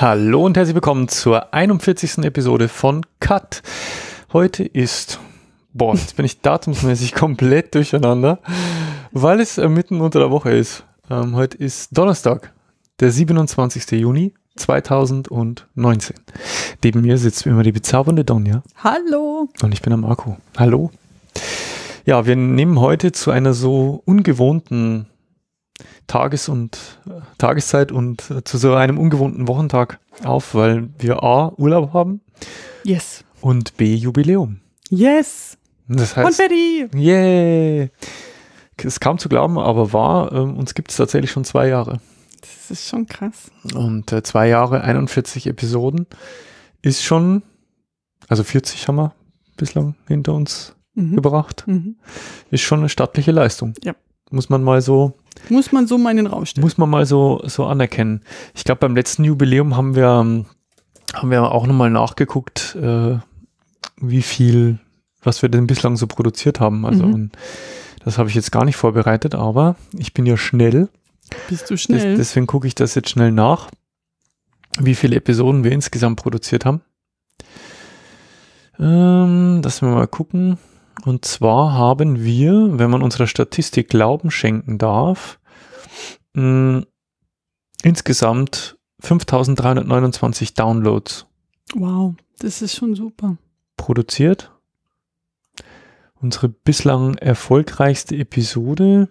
Hallo und herzlich willkommen zur 41. Episode von Cut. Heute ist, boah, jetzt bin ich datumsmäßig komplett durcheinander, weil es äh, mitten unter der Woche ist. Ähm, heute ist Donnerstag, der 27. Juni 2019. Neben mir sitzt wie immer die bezaubernde Donja. Hallo. Und ich bin der Marco. Hallo. Ja, wir nehmen heute zu einer so ungewohnten Tages- und Tageszeit und äh, zu so einem ungewohnten Wochentag auf, weil wir A, Urlaub haben. Yes. Und B, Jubiläum. Yes. Das heißt, Konfetti! Yay! Es kam zu glauben, aber war, ähm, uns gibt es tatsächlich schon zwei Jahre. Das ist schon krass. Und äh, zwei Jahre, 41 Episoden ist schon, also 40 haben wir bislang hinter uns mhm. gebracht. Mhm. Ist schon eine stattliche Leistung. Ja. Muss man mal so muss man so mal in den Raum stellen. Muss man mal so, so anerkennen. Ich glaube, beim letzten Jubiläum haben wir, ähm, haben wir auch nochmal nachgeguckt, äh, wie viel, was wir denn bislang so produziert haben. Also, mhm. das habe ich jetzt gar nicht vorbereitet, aber ich bin ja schnell. Bist du schnell? Des, deswegen gucke ich das jetzt schnell nach, wie viele Episoden wir insgesamt produziert haben. Ähm, lassen wir mal gucken. Und zwar haben wir, wenn man unserer Statistik Glauben schenken darf, mh, insgesamt 5329 Downloads. Wow, das ist schon super. Produziert. Unsere bislang erfolgreichste Episode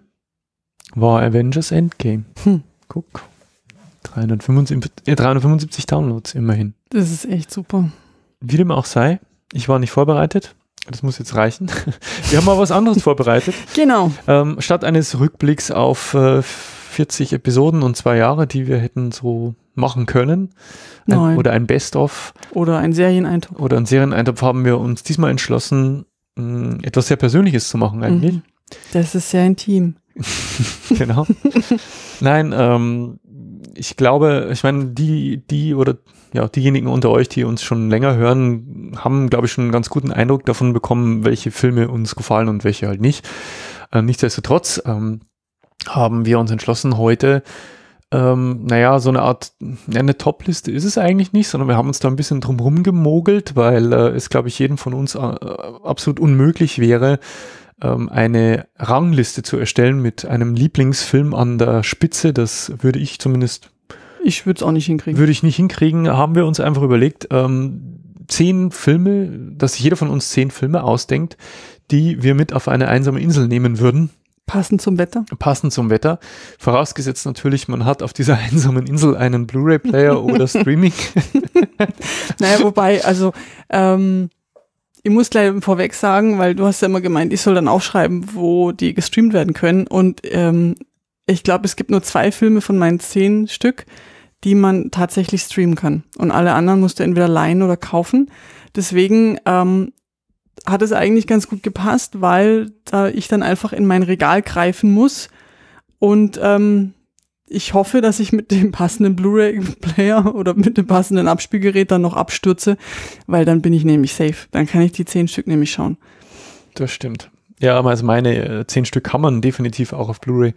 war Avengers Endgame. Hm. Guck. 375, äh, 375 Downloads immerhin. Das ist echt super. Wie dem auch sei, ich war nicht vorbereitet. Das muss jetzt reichen. Wir haben mal was anderes vorbereitet. Genau. Ähm, statt eines Rückblicks auf äh, 40 Episoden und zwei Jahre, die wir hätten so machen können, ein, oder ein Best-of. Oder ein Serieneintopf. Oder ein Serieneintopf haben wir uns diesmal entschlossen, mh, mm, etwas sehr Persönliches zu machen eigentlich. Mhm. Das ist sehr intim. genau. Nein, ähm, ich glaube, ich meine, die, die oder ja, diejenigen unter euch, die uns schon länger hören, haben, glaube ich, schon einen ganz guten Eindruck davon bekommen, welche Filme uns gefallen und welche halt nicht. Äh, nichtsdestotrotz ähm, haben wir uns entschlossen, heute, ähm, naja, so eine Art, ja, eine Top-Liste ist es eigentlich nicht, sondern wir haben uns da ein bisschen drumherum gemogelt, weil äh, es, glaube ich, jedem von uns äh, absolut unmöglich wäre, ähm, eine Rangliste zu erstellen mit einem Lieblingsfilm an der Spitze. Das würde ich zumindest ich würde es auch nicht hinkriegen. Würde ich nicht hinkriegen, haben wir uns einfach überlegt, ähm, zehn Filme, dass sich jeder von uns zehn Filme ausdenkt, die wir mit auf eine einsame Insel nehmen würden. Passend zum Wetter? Passend zum Wetter. Vorausgesetzt natürlich, man hat auf dieser einsamen Insel einen Blu-ray-Player oder Streaming. naja, wobei, also ähm, ich muss gleich vorweg sagen, weil du hast ja immer gemeint, ich soll dann aufschreiben, wo die gestreamt werden können. Und ähm, ich glaube, es gibt nur zwei Filme von meinen zehn Stück, die man tatsächlich streamen kann. Und alle anderen musst du entweder leihen oder kaufen. Deswegen ähm, hat es eigentlich ganz gut gepasst, weil da äh, ich dann einfach in mein Regal greifen muss und ähm, ich hoffe, dass ich mit dem passenden Blu-ray-Player oder mit dem passenden Abspielgerät dann noch abstürze, weil dann bin ich nämlich safe. Dann kann ich die zehn Stück nämlich schauen. Das stimmt. Ja, also meine äh, zehn Stück kann man definitiv auch auf Blu-ray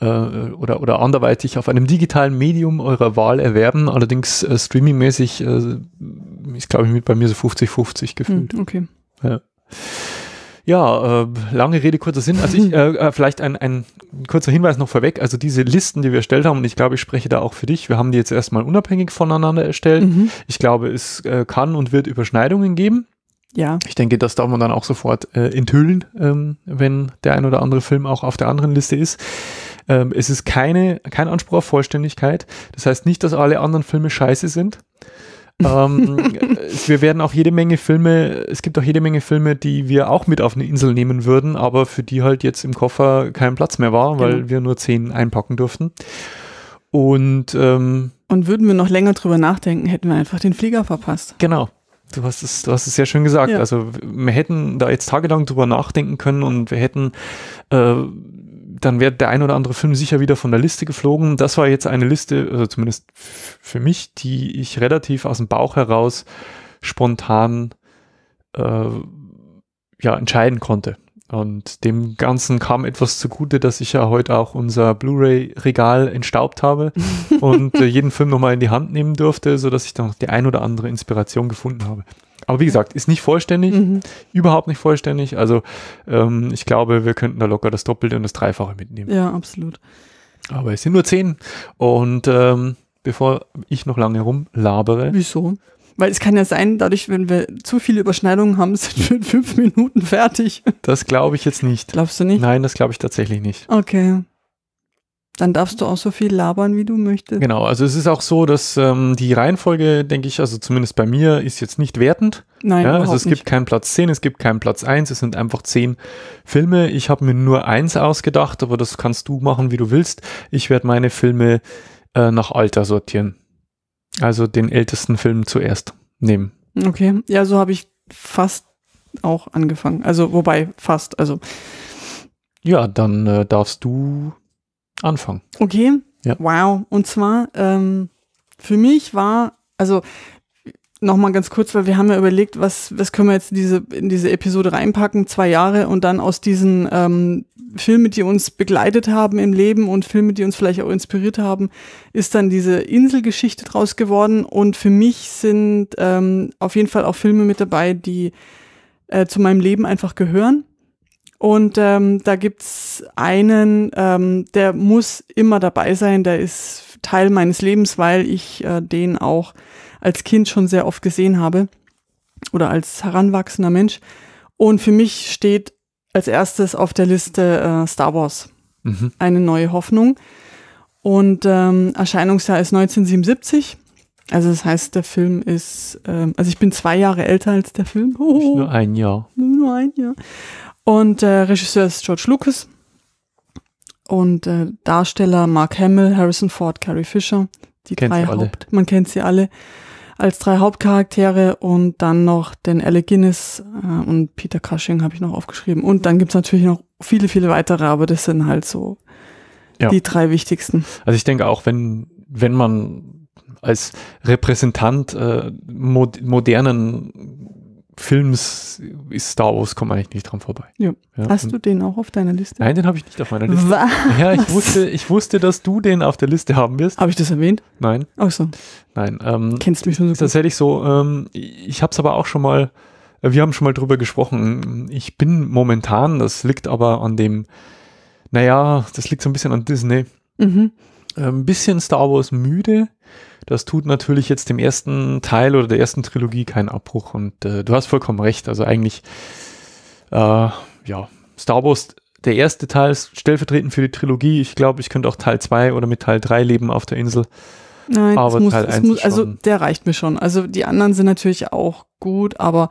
äh, oder, oder anderweitig auf einem digitalen Medium eurer Wahl erwerben. Allerdings äh, streamingmäßig äh, ist, glaube ich, mit bei mir so 50-50 hm, gefühlt. Okay. Ja. Ja, äh, lange Rede, kurzer Sinn. Also ich, äh, äh, vielleicht ein, ein kurzer Hinweis noch vorweg. Also diese Listen, die wir erstellt haben, und ich glaube, ich spreche da auch für dich, wir haben die jetzt erstmal unabhängig voneinander erstellt. Mhm. Ich glaube, es äh, kann und wird Überschneidungen geben. Ja. Ich denke, das darf man dann auch sofort äh, enthüllen, ähm, wenn der ein oder andere Film auch auf der anderen Liste ist. Ähm, es ist keine, kein Anspruch auf Vollständigkeit. Das heißt nicht, dass alle anderen Filme scheiße sind. ähm, wir werden auch jede Menge Filme, es gibt auch jede Menge Filme, die wir auch mit auf eine Insel nehmen würden, aber für die halt jetzt im Koffer kein Platz mehr war, weil genau. wir nur zehn einpacken durften. Und, ähm, Und würden wir noch länger drüber nachdenken, hätten wir einfach den Flieger verpasst. Genau. Du hast es, du hast es sehr schön gesagt. Ja. Also wir hätten da jetzt tagelang drüber nachdenken können und wir hätten äh, dann wird der ein oder andere Film sicher wieder von der Liste geflogen. Das war jetzt eine Liste, also zumindest für mich, die ich relativ aus dem Bauch heraus spontan äh, ja, entscheiden konnte. Und dem Ganzen kam etwas zugute, dass ich ja heute auch unser Blu-ray-Regal entstaubt habe und äh, jeden Film nochmal in die Hand nehmen durfte, sodass ich dann noch die ein oder andere Inspiration gefunden habe. Aber wie gesagt, ist nicht vollständig, mhm. überhaupt nicht vollständig. Also ähm, ich glaube, wir könnten da locker das Doppelte und das Dreifache mitnehmen. Ja, absolut. Aber es sind nur zehn. Und ähm, bevor ich noch lange rumlabere. Wieso? Weil es kann ja sein, dadurch, wenn wir zu viele Überschneidungen haben, sind wir in fünf Minuten fertig. Das glaube ich jetzt nicht. Glaubst du nicht? Nein, das glaube ich tatsächlich nicht. Okay. Dann darfst du auch so viel labern, wie du möchtest. Genau, also es ist auch so, dass ähm, die Reihenfolge, denke ich, also zumindest bei mir, ist jetzt nicht wertend. Nein, ja, also es gibt keinen Platz 10, es gibt keinen Platz 1, es sind einfach 10 Filme. Ich habe mir nur eins ausgedacht, aber das kannst du machen, wie du willst. Ich werde meine Filme äh, nach Alter sortieren. Also den ältesten Film zuerst nehmen. Okay, ja, so habe ich fast auch angefangen. Also wobei fast, also. Ja, dann äh, darfst du Anfang. Okay. Ja. Wow. Und zwar, ähm, für mich war, also nochmal ganz kurz, weil wir haben ja überlegt, was, was können wir jetzt diese, in diese Episode reinpacken, zwei Jahre und dann aus diesen ähm, Filmen, die uns begleitet haben im Leben und Filme, die uns vielleicht auch inspiriert haben, ist dann diese Inselgeschichte draus geworden. Und für mich sind ähm, auf jeden Fall auch Filme mit dabei, die äh, zu meinem Leben einfach gehören und ähm, da es einen, ähm, der muss immer dabei sein, der ist Teil meines Lebens, weil ich äh, den auch als Kind schon sehr oft gesehen habe oder als heranwachsender Mensch. Und für mich steht als erstes auf der Liste äh, Star Wars, mhm. eine neue Hoffnung. Und ähm, Erscheinungsjahr ist 1977. Also das heißt, der Film ist, ähm, also ich bin zwei Jahre älter als der Film. Nicht nur ein Jahr. Nur ein Jahr. Und äh, Regisseur ist George Lucas. Und äh, Darsteller Mark Hamill, Harrison Ford, Carrie Fisher. Die kennt drei Haupt, man kennt sie alle als drei Hauptcharaktere und dann noch den Alec Guinness äh, und Peter Cushing habe ich noch aufgeschrieben. Und dann gibt es natürlich noch viele, viele weitere, aber das sind halt so ja. die drei wichtigsten. Also ich denke auch, wenn, wenn man als Repräsentant äh, mod modernen Films ist Star Wars, kommt eigentlich nicht dran vorbei. Ja. Ja, Hast du den auch auf deiner Liste? Nein, den habe ich nicht auf meiner Liste. Was? Ja, ich wusste, ich wusste, dass du den auf der Liste haben wirst. Habe ich das erwähnt? Nein. Ach so. Nein. Ähm, Kennst du mich schon so gut? Tatsächlich so. Ähm, ich habe es aber auch schon mal, äh, wir haben schon mal drüber gesprochen. Ich bin momentan, das liegt aber an dem, naja, das liegt so ein bisschen an Disney. Mhm. Äh, ein bisschen Star Wars müde. Das tut natürlich jetzt dem ersten Teil oder der ersten Trilogie keinen Abbruch. Und äh, du hast vollkommen recht. Also eigentlich, äh, ja, Star Wars, der erste Teil ist stellvertretend für die Trilogie. Ich glaube, ich könnte auch Teil 2 oder mit Teil 3 leben auf der Insel. Nein, aber muss, Teil 1 muss, also der reicht mir schon. Also die anderen sind natürlich auch gut, aber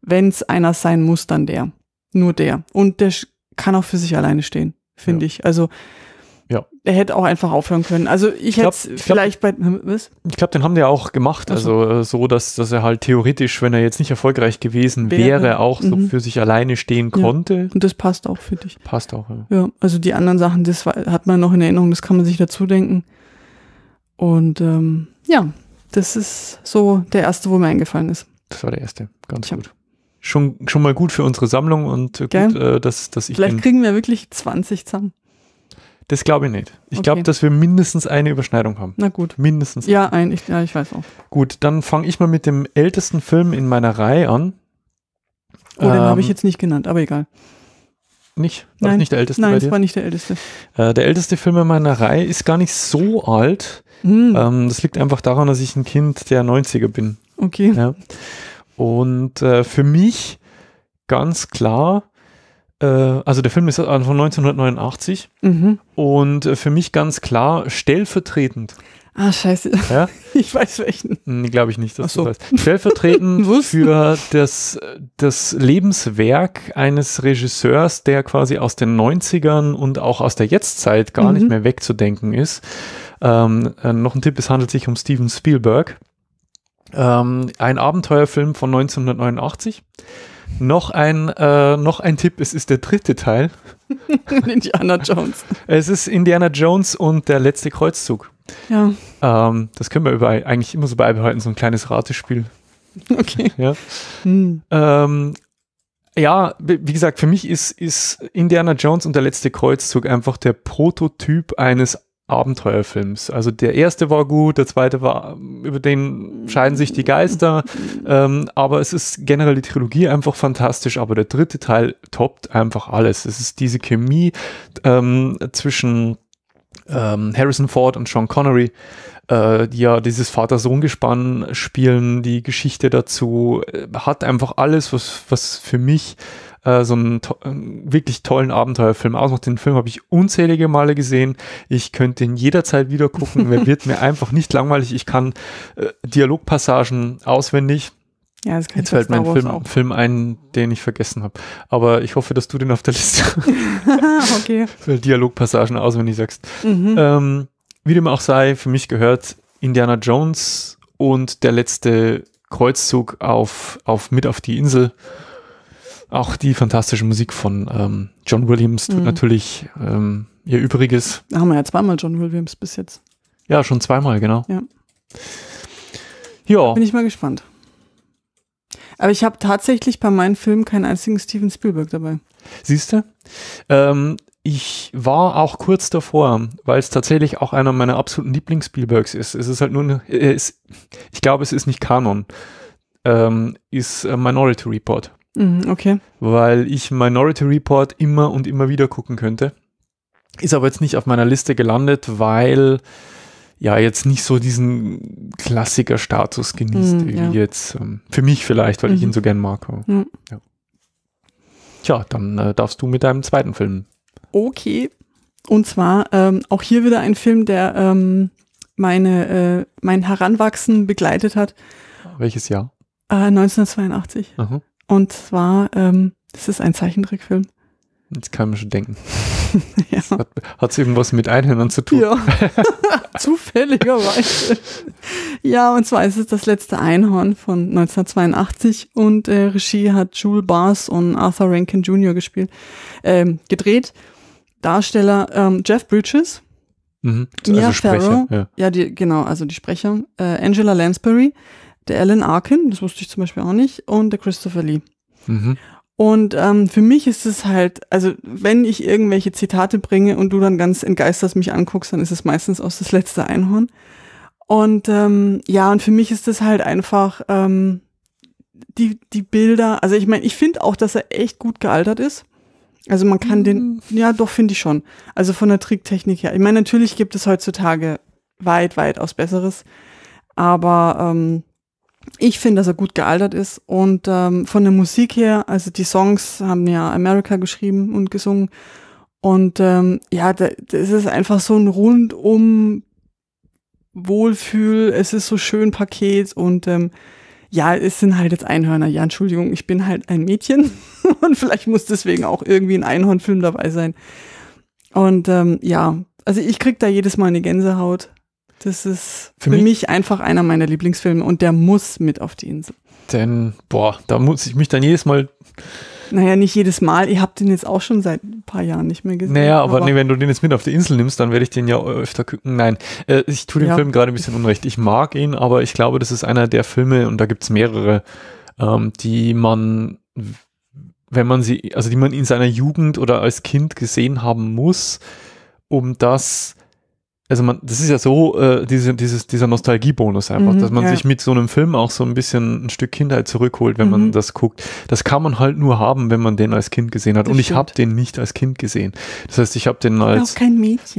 wenn es einer sein muss, dann der. Nur der. Und der kann auch für sich alleine stehen, finde ja. ich. Also ja. Er hätte auch einfach aufhören können. Also ich, ich hätte vielleicht glaub, bei. Hm, was? Ich glaube, den haben die auch gemacht. Also, also so, dass, dass er halt theoretisch, wenn er jetzt nicht erfolgreich gewesen wäre, wäre auch mhm. so für sich alleine stehen ja. konnte. Und das passt auch für dich. Passt auch, ja. ja. Also die anderen Sachen, das hat man noch in Erinnerung, das kann man sich dazu denken. Und ähm, ja, das ist so der erste, wo mir eingefallen ist. Das war der erste, ganz ja. gut schon, schon mal gut für unsere Sammlung und äh, gut, äh, dass, dass ich. Vielleicht kriegen wir wirklich 20 zusammen. Das glaube ich nicht. Ich okay. glaube, dass wir mindestens eine Überschneidung haben. Na gut. Mindestens. Ja, ein, ich, ja, ich weiß auch. Gut, dann fange ich mal mit dem ältesten Film in meiner Reihe an. Oh, ähm, den habe ich jetzt nicht genannt, aber egal. Nicht? War Nein. nicht der älteste? Nein, das war nicht der älteste. Äh, der älteste Film in meiner Reihe ist gar nicht so alt. Mhm. Ähm, das liegt einfach daran, dass ich ein Kind der 90er bin. Okay. Ja. Und äh, für mich ganz klar äh, also der Film ist äh, von 1989 mhm. und äh, für mich ganz klar stellvertretend. Ah, scheiße. Ja? Ich weiß welchen. Hm, nee, glaube ich nicht, dass so. das heißt. Stellvertretend für das, das Lebenswerk eines Regisseurs, der quasi aus den 90ern und auch aus der Jetztzeit gar mhm. nicht mehr wegzudenken ist. Ähm, äh, noch ein Tipp, es handelt sich um Steven Spielberg. Ähm, ein Abenteuerfilm von 1989 noch ein, äh, noch ein Tipp, es ist der dritte Teil. Indiana Jones. Es ist Indiana Jones und der letzte Kreuzzug. Ja. Ähm, das können wir überall, eigentlich immer so beibehalten, so ein kleines Ratespiel. Okay. Ja, hm. ähm, ja wie gesagt, für mich ist, ist Indiana Jones und der letzte Kreuzzug einfach der Prototyp eines Abenteuerfilms. Also der erste war gut, der zweite war, über den scheiden sich die Geister, ähm, aber es ist generell die Trilogie einfach fantastisch, aber der dritte Teil toppt einfach alles. Es ist diese Chemie ähm, zwischen ähm, Harrison Ford und Sean Connery, äh, die ja dieses Vater-Sohn-Gespann spielen, die Geschichte dazu, äh, hat einfach alles, was, was für mich äh, so einen to äh, wirklich tollen Abenteuerfilm ausmacht. Den Film habe ich unzählige Male gesehen. Ich könnte ihn jederzeit wieder gucken. Er wird mir einfach nicht langweilig. Ich kann äh, Dialogpassagen auswendig. Ja, das kann Jetzt fällt mein Film, Film ein, den ich vergessen habe. Aber ich hoffe, dass du den auf der Liste okay. für Dialogpassagen auswendig sagst. Mhm. Ähm, wie dem auch sei, für mich gehört Indiana Jones und der letzte Kreuzzug auf, auf mit auf die Insel. Auch die fantastische Musik von ähm, John Williams tut mhm. natürlich ähm, ihr Übriges. Da haben wir ja zweimal John Williams bis jetzt. Ja, schon zweimal, genau. Ja. ja. Bin ich mal gespannt. Aber ich habe tatsächlich bei meinen Filmen keinen einzigen Steven Spielberg dabei. Siehst du? Ähm, ich war auch kurz davor, weil es tatsächlich auch einer meiner absoluten Lieblings-Spielbergs ist. Es ist halt nur, äh, es, ich glaube, es ist nicht Kanon, ähm, ist äh, Minority Report. Mhm, okay. Weil ich Minority Report immer und immer wieder gucken könnte. Ist aber jetzt nicht auf meiner Liste gelandet, weil ja jetzt nicht so diesen Klassiker-Status genießt, mm, wie ja. jetzt ähm, für mich vielleicht, weil mm. ich mhm. ihn so gern mag. Mm. Ja. Tja, dann äh, darfst du mit deinem zweiten Film. Okay. Und zwar ähm, auch hier wieder ein Film, der ähm, meine, äh, mein Heranwachsen begleitet hat. Welches Jahr? Äh, 1982. Aha. Und zwar, ähm, das ist ein Zeichentrickfilm. Jetzt kann man schon denken. ja. Hat, hat's irgendwas mit Einhörnern zu tun? Ja. Zufälligerweise. ja, und zwar ist es das letzte Einhorn von 1982 und äh, Regie hat Jules Bars und Arthur Rankin Jr. gespielt, ähm, gedreht. Darsteller ähm, Jeff Bridges. Mhm. Also Mia also Sprecher, Farrow, ja, ja die, genau, also die Sprecher. Äh, Angela Lansbury der Alan Arkin, das wusste ich zum Beispiel auch nicht, und der Christopher Lee. Mhm. Und ähm, für mich ist es halt, also wenn ich irgendwelche Zitate bringe und du dann ganz entgeistert mich anguckst, dann ist es meistens aus das letzte Einhorn. Und ähm, ja, und für mich ist es halt einfach ähm, die, die Bilder, also ich meine, ich finde auch, dass er echt gut gealtert ist. Also man kann mhm. den, ja doch, finde ich schon. Also von der Tricktechnik her. Ich meine, natürlich gibt es heutzutage weit, weit aus Besseres. Aber ähm, ich finde, dass er gut gealtert ist und ähm, von der Musik her, also die Songs haben ja America geschrieben und gesungen und ähm, ja, da, das ist einfach so ein rundum Wohlfühl, es ist so schön Paket und ähm, ja, es sind halt jetzt Einhörner. Ja, Entschuldigung, ich bin halt ein Mädchen und vielleicht muss deswegen auch irgendwie ein Einhornfilm dabei sein. Und ähm, ja, also ich krieg da jedes Mal eine Gänsehaut das ist für, für mich, mich einfach einer meiner Lieblingsfilme und der muss mit auf die Insel. Denn, boah, da muss ich mich dann jedes Mal. Naja, nicht jedes Mal. Ihr habt den jetzt auch schon seit ein paar Jahren nicht mehr gesehen. Naja, aber, aber nee, wenn du den jetzt mit auf die Insel nimmst, dann werde ich den ja öfter gucken. Nein, äh, ich tue dem ja. Film gerade ein bisschen unrecht. Ich mag ihn, aber ich glaube, das ist einer der Filme, und da gibt es mehrere, ähm, die man, wenn man sie, also die man in seiner Jugend oder als Kind gesehen haben muss, um das also man, das ist ja so, äh, diese, dieses, dieser Nostalgiebonus einfach, mhm, dass man ja. sich mit so einem Film auch so ein bisschen ein Stück Kindheit zurückholt, wenn mhm. man das guckt. Das kann man halt nur haben, wenn man den als Kind gesehen hat. Das und stimmt. ich habe den nicht als Kind gesehen. Das heißt, ich habe den als,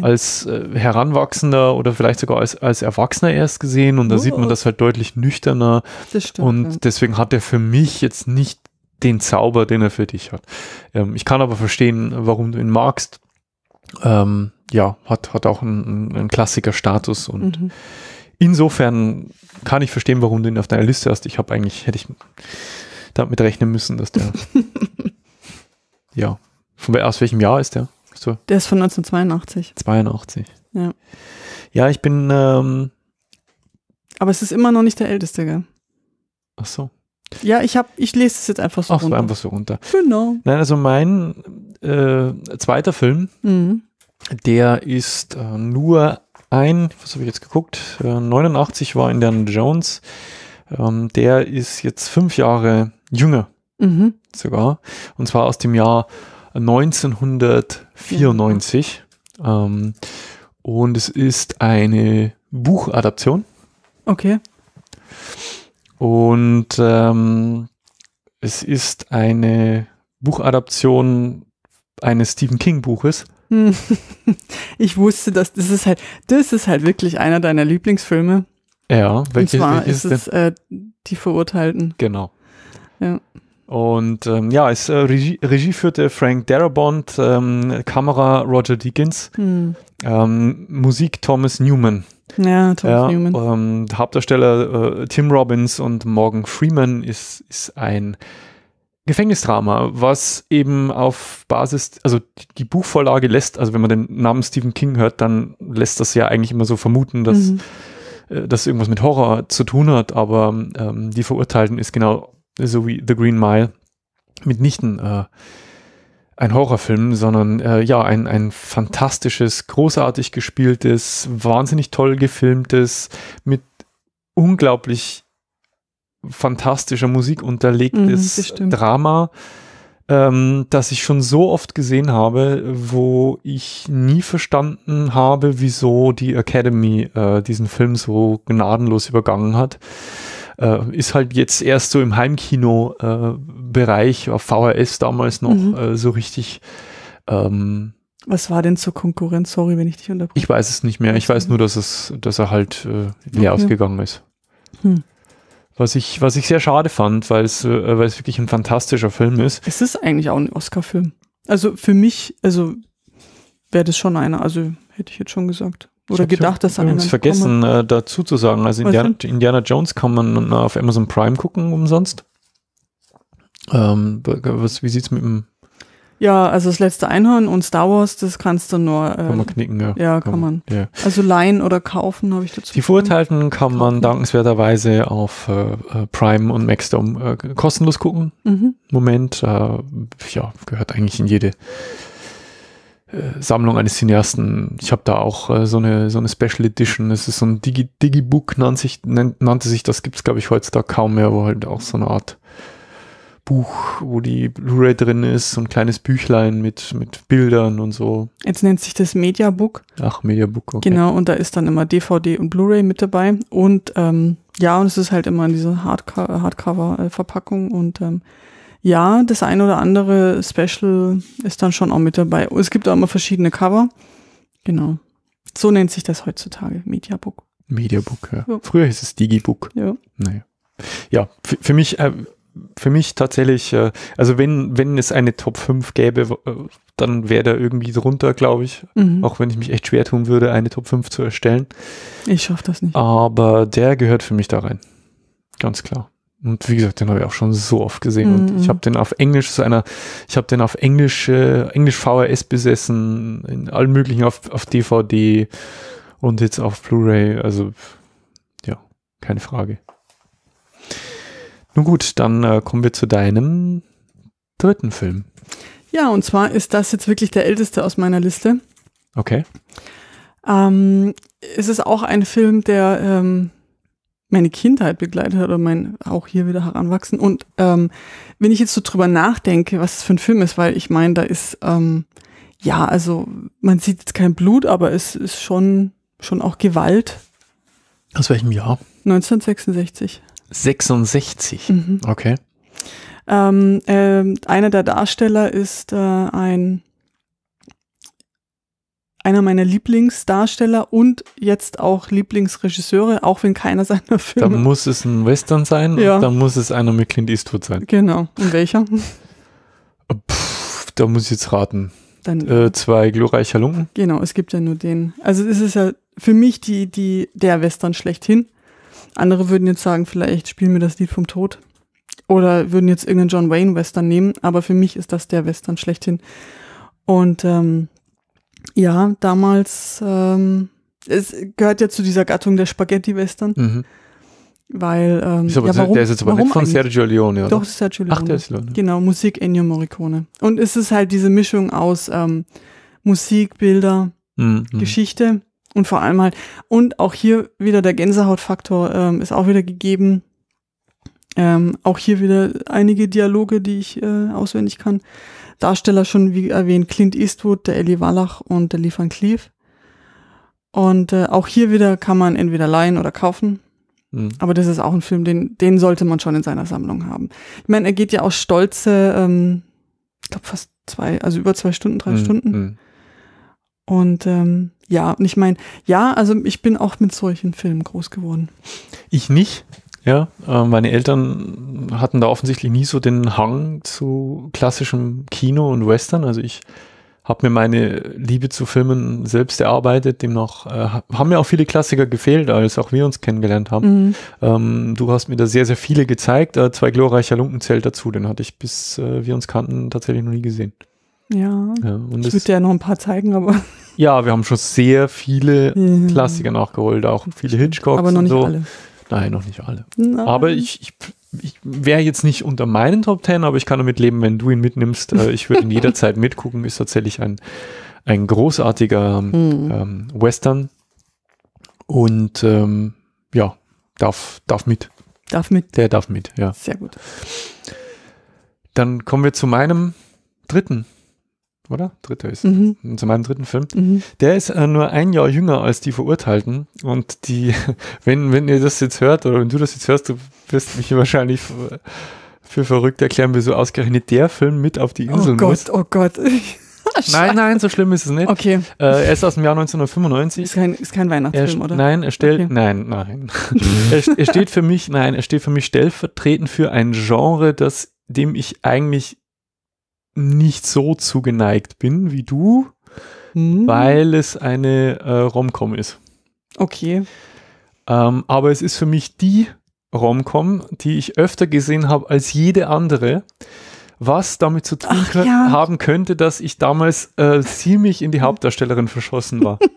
als äh, Heranwachsender oder vielleicht sogar als, als Erwachsener erst gesehen und da oh. sieht man oh. das halt deutlich nüchterner. Das stimmt, und deswegen hat er für mich jetzt nicht den Zauber, den er für dich hat. Ähm, ich kann aber verstehen, warum du ihn magst. Ähm, ja, hat, hat auch einen, einen Klassikerstatus und mhm. insofern kann ich verstehen, warum du ihn auf deiner Liste hast. Ich habe eigentlich, hätte ich damit rechnen müssen, dass der. ja. Von, aus welchem Jahr ist der? Ist der? der ist von 1982. 82. Ja. Ja, ich bin. Ähm, Aber es ist immer noch nicht der älteste, gell? Ach so. Ja, ich habe, ich lese es jetzt einfach so Ach, runter. einfach so runter. Genau. Nein, also mein äh, zweiter Film mhm der ist äh, nur ein, was habe ich jetzt geguckt, äh, 89 war Indiana Jones, ähm, der ist jetzt fünf Jahre jünger mhm. sogar, und zwar aus dem Jahr 1994. Mhm. Ähm, und es ist eine Buchadaption. Okay. Und ähm, es ist eine Buchadaption eines Stephen King Buches. Ich wusste, dass das ist halt, das ist halt wirklich einer deiner Lieblingsfilme. Ja, welches Und zwar ist, es äh, Die Verurteilten. Genau. Ja. Und ähm, ja, es, äh, Regie, Regie, führte Frank Darabont, ähm, Kamera Roger Deakins, hm. ähm, Musik Thomas Newman. Ja, Thomas ja, Newman. Ähm, Hauptdarsteller äh, Tim Robbins und Morgan Freeman ist, ist ein Gefängnisdrama, was eben auf Basis, also die Buchvorlage lässt, also wenn man den Namen Stephen King hört, dann lässt das ja eigentlich immer so vermuten, dass mhm. Äh, das irgendwas mit Horror zu tun hat, aber ähm, die Verurteilten ist genau so wie The Green Mile mitnichten äh, ein Horrorfilm, sondern äh, ja, ein, ein fantastisches, großartig gespieltes, wahnsinnig toll gefilmtes, mit unglaublich fantastischer Musik unterlegtes mhm, Drama, ähm, das ich schon so oft gesehen habe, wo ich nie verstanden habe, wieso die Academy äh, diesen Film so gnadenlos übergangen hat. Äh, ist halt jetzt erst so im Heimkino-Bereich, äh, auf VHS damals noch mhm. äh, so richtig. Ähm, Was war denn zur Konkurrenz? Sorry, wenn ich dich unterbreche. Ich weiß es nicht mehr. Ich weiß nur, dass es, dass er halt äh, leer okay. ausgegangen ist. Hm. Was ich, was ich sehr schade fand, weil es, äh, weil es wirklich ein fantastischer Film ist. Es ist eigentlich auch ein Oscar-Film. Also für mich, also wäre das schon einer, also hätte ich jetzt schon gesagt. Oder ich gedacht, dass einer. Ich habe vergessen äh, dazu zu sagen. Also Indiana, Indiana, Jones kann man auf Amazon Prime gucken umsonst. Ähm, was, wie sieht es mit dem ja, also das letzte Einhorn und Star Wars, das kannst du nur. Äh, kann man knicken, ja. Ja, kann, kann man. Ja. Also leihen oder kaufen habe ich dazu. Die Vorurteilten kann man dankenswerterweise auf äh, äh Prime und Maxdome äh, kostenlos gucken. Mhm. Moment, äh, ja, gehört eigentlich in jede äh, Sammlung eines Cineasten. Ich habe da auch äh, so eine so eine Special Edition. Das ist so ein Digi Digibook nannte sich, nannte sich das. Gibt's glaube ich heutzutage kaum mehr, wo halt auch so eine Art Buch, wo die Blu-ray drin ist, so ein kleines Büchlein mit, mit Bildern und so. Jetzt nennt sich das Mediabook. Ach, Mediabook, okay. Genau, und da ist dann immer DVD und Blu-ray mit dabei. Und ähm, ja, und es ist halt immer in dieser Hardco Hardcover-Verpackung und ähm, ja, das ein oder andere Special ist dann schon auch mit dabei. Es gibt auch immer verschiedene Cover. Genau. So nennt sich das heutzutage, Mediabook. Mediabook, ja. ja. Früher hieß es Digibook. Ja. Naja. Ja, für, für mich äh, für mich tatsächlich, äh, also wenn, wenn es eine Top 5 gäbe, äh, dann wäre da irgendwie drunter, glaube ich. Mhm. Auch wenn ich mich echt schwer tun würde, eine Top 5 zu erstellen. Ich schaffe das nicht. Aber der gehört für mich da rein. Ganz klar. Und wie gesagt, den habe ich auch schon so oft gesehen. Mhm. Und ich mhm. habe den auf Englisch so einer, ich habe den auf Englisch, äh, Englisch VRS besessen, in allen möglichen auf, auf DVD und jetzt auf Blu-ray. Also ja, keine Frage. Nun gut, dann äh, kommen wir zu deinem dritten Film. Ja, und zwar ist das jetzt wirklich der älteste aus meiner Liste. Okay. Ähm, es ist auch ein Film, der ähm, meine Kindheit begleitet hat oder mein auch hier wieder heranwachsen. Und ähm, wenn ich jetzt so drüber nachdenke, was es für ein Film ist, weil ich meine, da ist ähm, ja, also man sieht jetzt kein Blut, aber es ist schon schon auch Gewalt. Aus welchem Jahr? 1966. 66. Mhm. Okay. Ähm, äh, einer der Darsteller ist äh, ein einer meiner Lieblingsdarsteller und jetzt auch Lieblingsregisseure, auch wenn keiner seiner Filme. Da muss es ein Western sein ja. und da muss es einer mit Clint Eastwood sein. Genau. Und welcher? Pff, da muss ich jetzt raten. Dann, äh, zwei glorreiche Lumpen. Genau, es gibt ja nur den. Also es ist ja für mich die, die, der Western schlechthin. Andere würden jetzt sagen, vielleicht spielen wir das Lied vom Tod. Oder würden jetzt irgendeinen John Wayne Western nehmen, aber für mich ist das der Western schlechthin. Und ähm, ja, damals, ähm, es gehört ja zu dieser Gattung der Spaghetti-Western. Mhm. Weil, ähm, ist ja, warum, der ist jetzt aber nicht von Sergio Leone, oder? Doch, Sergio Leone. Ach, der ist Leone. Genau, Musik Ennio Morricone. Und es ist halt diese Mischung aus ähm, Musik, Bilder, mhm, mhm. Geschichte. Und vor allem halt, und auch hier wieder der Gänsehautfaktor ähm, ist auch wieder gegeben. Ähm, auch hier wieder einige Dialoge, die ich äh, auswendig kann. Darsteller schon, wie erwähnt, Clint Eastwood, der Ellie Wallach und der Liefern Van Cleef. Und äh, auch hier wieder kann man entweder leihen oder kaufen. Mhm. Aber das ist auch ein Film, den, den sollte man schon in seiner Sammlung haben. Ich meine, er geht ja auch stolze, ähm, ich glaube fast zwei, also über zwei Stunden, drei mhm. Stunden. Mhm. Und ähm, ja, und ich meine, ja, also ich bin auch mit solchen Filmen groß geworden. Ich nicht. Ja, äh, meine Eltern hatten da offensichtlich nie so den Hang zu klassischem Kino und Western. Also ich habe mir meine Liebe zu Filmen selbst erarbeitet. Demnach äh, haben mir auch viele Klassiker gefehlt, als auch wir uns kennengelernt haben. Mhm. Ähm, du hast mir da sehr, sehr viele gezeigt. Äh, zwei glorreicher Lunken zählt dazu. Den hatte ich, bis äh, wir uns kannten, tatsächlich noch nie gesehen. Ja, ja ich würde dir ja noch ein paar zeigen, aber ja, wir haben schon sehr viele ja. Mhm. Klassiker nachgeholt, auch viele Hitchcocks Aber noch nicht so. alle. Nein, noch nicht alle. Nein. Aber ich, ich, ich wäre jetzt nicht unter meinen Top Ten, aber ich kann damit leben, wenn du ihn mitnimmst. Äh, ich würde ihn jederzeit mitgucken. Ist tatsächlich ein, ein großartiger ähm, mhm. ähm, Western. Und ähm, ja, darf, darf mit. Darf mit. Der darf mit, ja. Sehr gut. Dann kommen wir zu meinem dritten oder? Dritter ist. Mhm. Zu meinem dritten Film. Mhm. Der ist äh, nur ein Jahr jünger als die Verurteilten. Und die, wenn, wenn ihr das jetzt hört oder wenn du das jetzt hörst, du wirst mich wahrscheinlich für verrückt erklären, wieso ausgerechnet der Film mit auf die oh Insel oh Gott, muss. Oh Gott, oh Gott. Nein, nein, so schlimm ist es nicht. Okay. Äh, er ist aus dem Jahr 1995. Ist kein, ist kein Weihnachtsfilm, er, oder? Nein, er stellt, okay. nein, nein. er, er steht für mich, nein, er steht für mich stellvertretend für ein Genre, das dem ich eigentlich nicht so zugeneigt bin wie du, mhm. weil es eine äh, Rom-Com ist. Okay. Ähm, aber es ist für mich die Rom-Com, die ich öfter gesehen habe als jede andere was damit zu tun Ach, ja. haben könnte, dass ich damals äh, ziemlich in die Hauptdarstellerin verschossen war.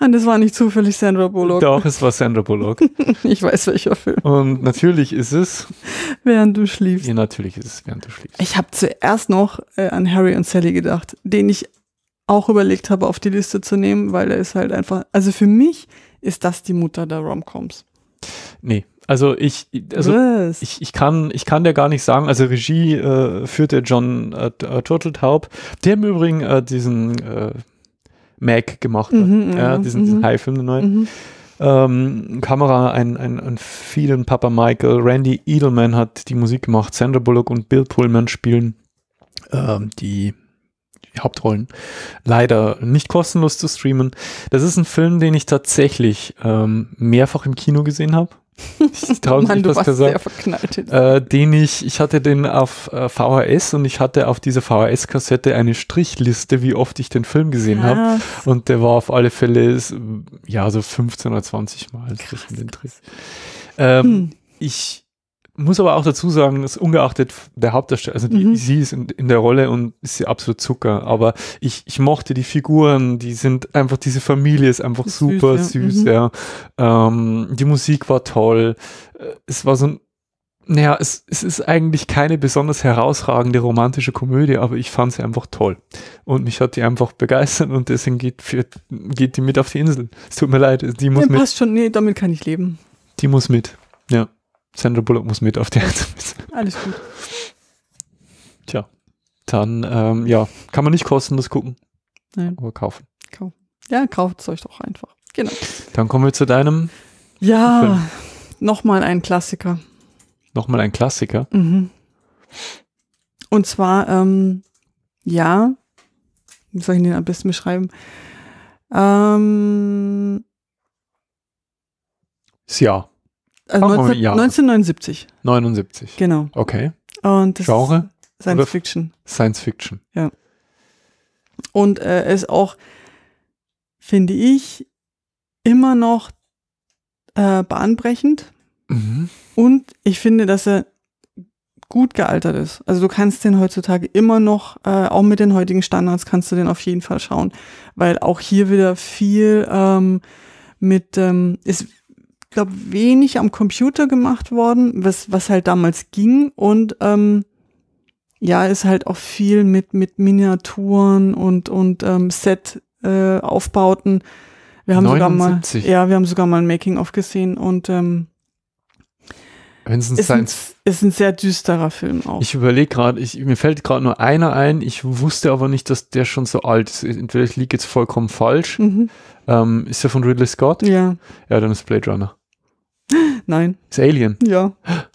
Und es war nicht zufällig Sandra Bullock. Doch, es war Sandra Bullock. ich weiß, welcher Film. Und natürlich ist es. Während du schliefst. Ja, natürlich ist es, während du schliefst. Ich habe zuerst noch äh, an Harry und Sally gedacht, den ich auch überlegt habe, auf die Liste zu nehmen, weil er ist halt einfach. Also für mich ist das die Mutter der Romcoms. Nee, also ich, also ich, ich kann, ich kann dir gar nicht sagen. Also Regie äh, führt der John äh, äh Turteltaub, der im Übrigen äh, diesen äh, Mac gemacht hat, mhm, ja, mhm, diesen, diesen mhm. High-Film, den neuen. Mhm. Ähm, Kamera, ein, ein, ein vielen Papa Michael, Randy Edelman hat die Musik gemacht, Sandra Bullock und Bill Pullman spielen ähm, die Hauptrollen leider nicht kostenlos zu streamen. Das ist ein Film, den ich tatsächlich ähm, mehrfach im Kino gesehen habe. Mann, du warst gesagt, sehr verknallt. Äh, den ich, ich hatte den auf äh, VHS und ich hatte auf dieser VHS-Kassette eine Strichliste, wie oft ich den Film gesehen habe. Und der war auf alle Fälle, ja, so 15 oder 20 Mal. Krass, krass. Ähm, hm. Ich muss aber auch dazu sagen, dass ungeachtet der Hauptdarsteller, also die, mhm. sie ist in, in, der Rolle und ist sie absolut Zucker, aber ich, ich mochte die Figuren, die sind einfach, diese Familie ist einfach ist super süß, ja. Süß, mhm. ja. Ähm, die Musik war toll, es war so ein, naja, es, es ist eigentlich keine besonders herausragende romantische Komödie, aber ich fand sie einfach toll. Und mich hat die einfach begeistert und deswegen geht, für, geht die mit auf die Insel. Es tut mir leid, die muss ja, mit. passt schon, nee, damit kann ich leben. Die muss mit, ja. Sandra Bullock muss mit auf die Eins. Alles gut. Tja, dann, ähm, ja, kann man nicht kostenlos gucken. Nein. Aber kaufen. Kaufen. Ja, kauft es euch doch einfach. Genau. Dann kommen wir zu deinem. Ja, nochmal ein Klassiker. Nochmal ein Klassiker? Mhm. Und zwar, ähm, ja, wie soll ich den am besten beschreiben? Ähm, das also 19, 1979. 79. Genau. Okay. Und das Genre? Science Fiction. Science Fiction. Ja. Und äh, ist auch, finde ich, immer noch äh, bahnbrechend. Mhm. Und ich finde, dass er gut gealtert ist. Also du kannst den heutzutage immer noch, äh, auch mit den heutigen Standards, kannst du den auf jeden Fall schauen. Weil auch hier wieder viel ähm, mit, ähm, ist glaube, wenig am Computer gemacht worden, was, was halt damals ging. Und ähm, ja, ist halt auch viel mit, mit Miniaturen und, und ähm, Set-Aufbauten. Äh, wir haben 79. sogar mal, ja, wir haben sogar mal ein Making-of gesehen und ähm, ist, Ein, ist ein sehr düsterer Film auch. Ich überlege gerade, mir fällt gerade nur einer ein, ich wusste aber nicht, dass der schon so alt ist. Entweder ich liege jetzt vollkommen falsch. Mhm. Ähm, ist der von Ridley Scott? Ja. Ja, dann ist Blade Runner. Nein. Das Alien? Ja.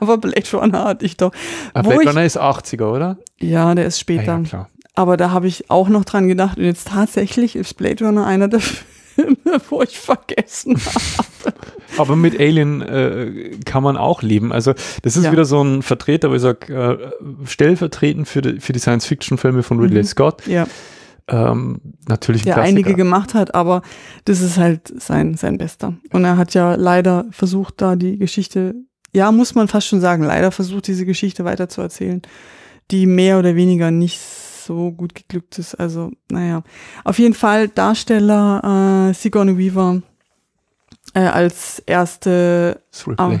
aber Blade Runner hatte ich doch. Aber ah, Blade ich, Runner ist 80er, oder? Ja, der ist später. Ah ja, ja, aber da habe ich auch noch dran gedacht und jetzt tatsächlich ist Blade Runner einer der Filme, wo ich vergessen habe. aber mit Alien äh, kann man auch leben. Also das ist ja. wieder so ein Vertreter, wo ich sage, äh, stellvertretend für die, für die Science-Fiction-Filme von Ridley mhm. Scott. Ja ähm, natürlich ein der Klassiker. einige gemacht hat, aber das ist halt sein, sein Bester. Und er hat ja leider versucht, da die Geschichte, ja, muss man fast schon sagen, leider versucht, diese Geschichte weiterzuerzählen, die mehr oder weniger nicht so gut geglückt ist. Also, naja. Auf jeden Fall Darsteller äh, Sigourney Weaver äh, als erste Ripley. Ah,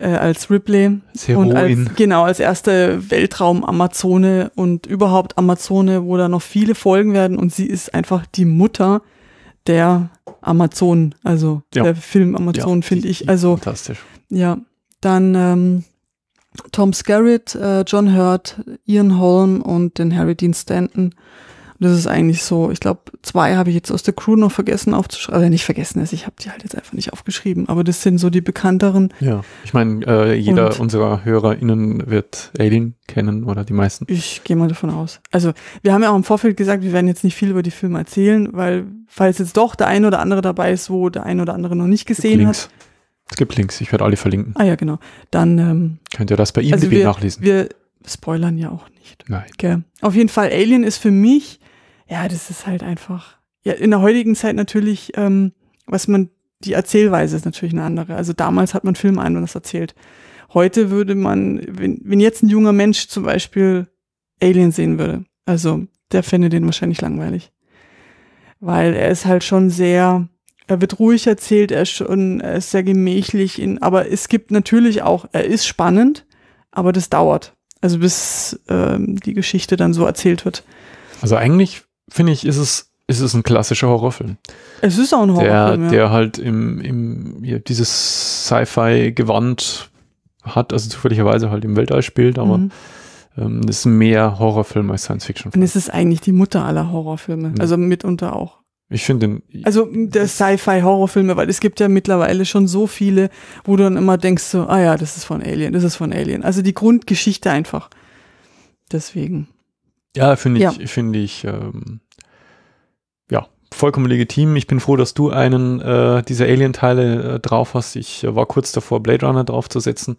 äh, als Ripley und als, genau als erste Weltraum-Amazone und überhaupt Amazone, wo da noch viele Folgen werden und sie ist einfach die Mutter der Amazonen, also ja. der Film Amazon ja, finde ich. Also fantastisch. Ja, dann ähm, Tom Skerritt, äh, John Hurt, Ian Holm und den Harry Dean Stanton das ist eigentlich so. Ich glaube, zwei habe ich jetzt aus der Crew noch vergessen aufzuschreiben. Also nicht vergessen, also ich habe die halt jetzt einfach nicht aufgeschrieben. Aber das sind so die bekannteren. Ja, ich meine, äh, jeder Und unserer HörerInnen wird Alien kennen oder die meisten. Ich gehe mal davon aus. Also wir haben ja auch im Vorfeld gesagt, wir werden jetzt nicht viel über die Filme erzählen, weil falls jetzt doch der eine oder andere dabei ist, wo der eine oder andere noch nicht gesehen hat. Es gibt Links, ich werde alle verlinken. Ah ja, genau. Dann ähm, könnt ihr das bei also IMDb also wir, nachlesen. Wir spoilern ja auch nicht. Nein. Okay. Auf jeden Fall, Alien ist für mich ja, das ist halt einfach, ja, in der heutigen Zeit natürlich, ähm, was man, die Erzählweise ist natürlich eine andere. Also damals hat man Film anders erzählt. Heute würde man, wenn, wenn jetzt ein junger Mensch zum Beispiel Alien sehen würde, also der fände den wahrscheinlich langweilig. Weil er ist halt schon sehr, er wird ruhig erzählt, er ist schon, er ist sehr gemächlich, in, aber es gibt natürlich auch, er ist spannend, aber das dauert. Also bis ähm, die Geschichte dann so erzählt wird. Also eigentlich finde ich, ist es, ist es ein klassischer Horrorfilm. Es ist auch ein Horrorfilm. Der, ja. der halt im, im ja, dieses Sci-Fi-Gewand hat, also zufälligerweise halt im Weltall spielt, aber mhm. ähm, ist mehr Horrorfilm als Science-Fiction. Und es ist eigentlich die Mutter aller Horrorfilme, mhm. also mitunter auch. Ich finde den. Also der Sci-Fi-Horrorfilme, weil es gibt ja mittlerweile schon so viele, wo du dann immer denkst so, ah ja, das ist von Alien, das ist von Alien. Also die Grundgeschichte einfach. Deswegen. Ja, finde ich, ja. finde ich, ähm, ja, vollkommen legitim. Ich bin froh, dass du einen äh, dieser Alien-Teile äh, drauf hast. Ich äh, war kurz davor, Blade Runner draufzusetzen.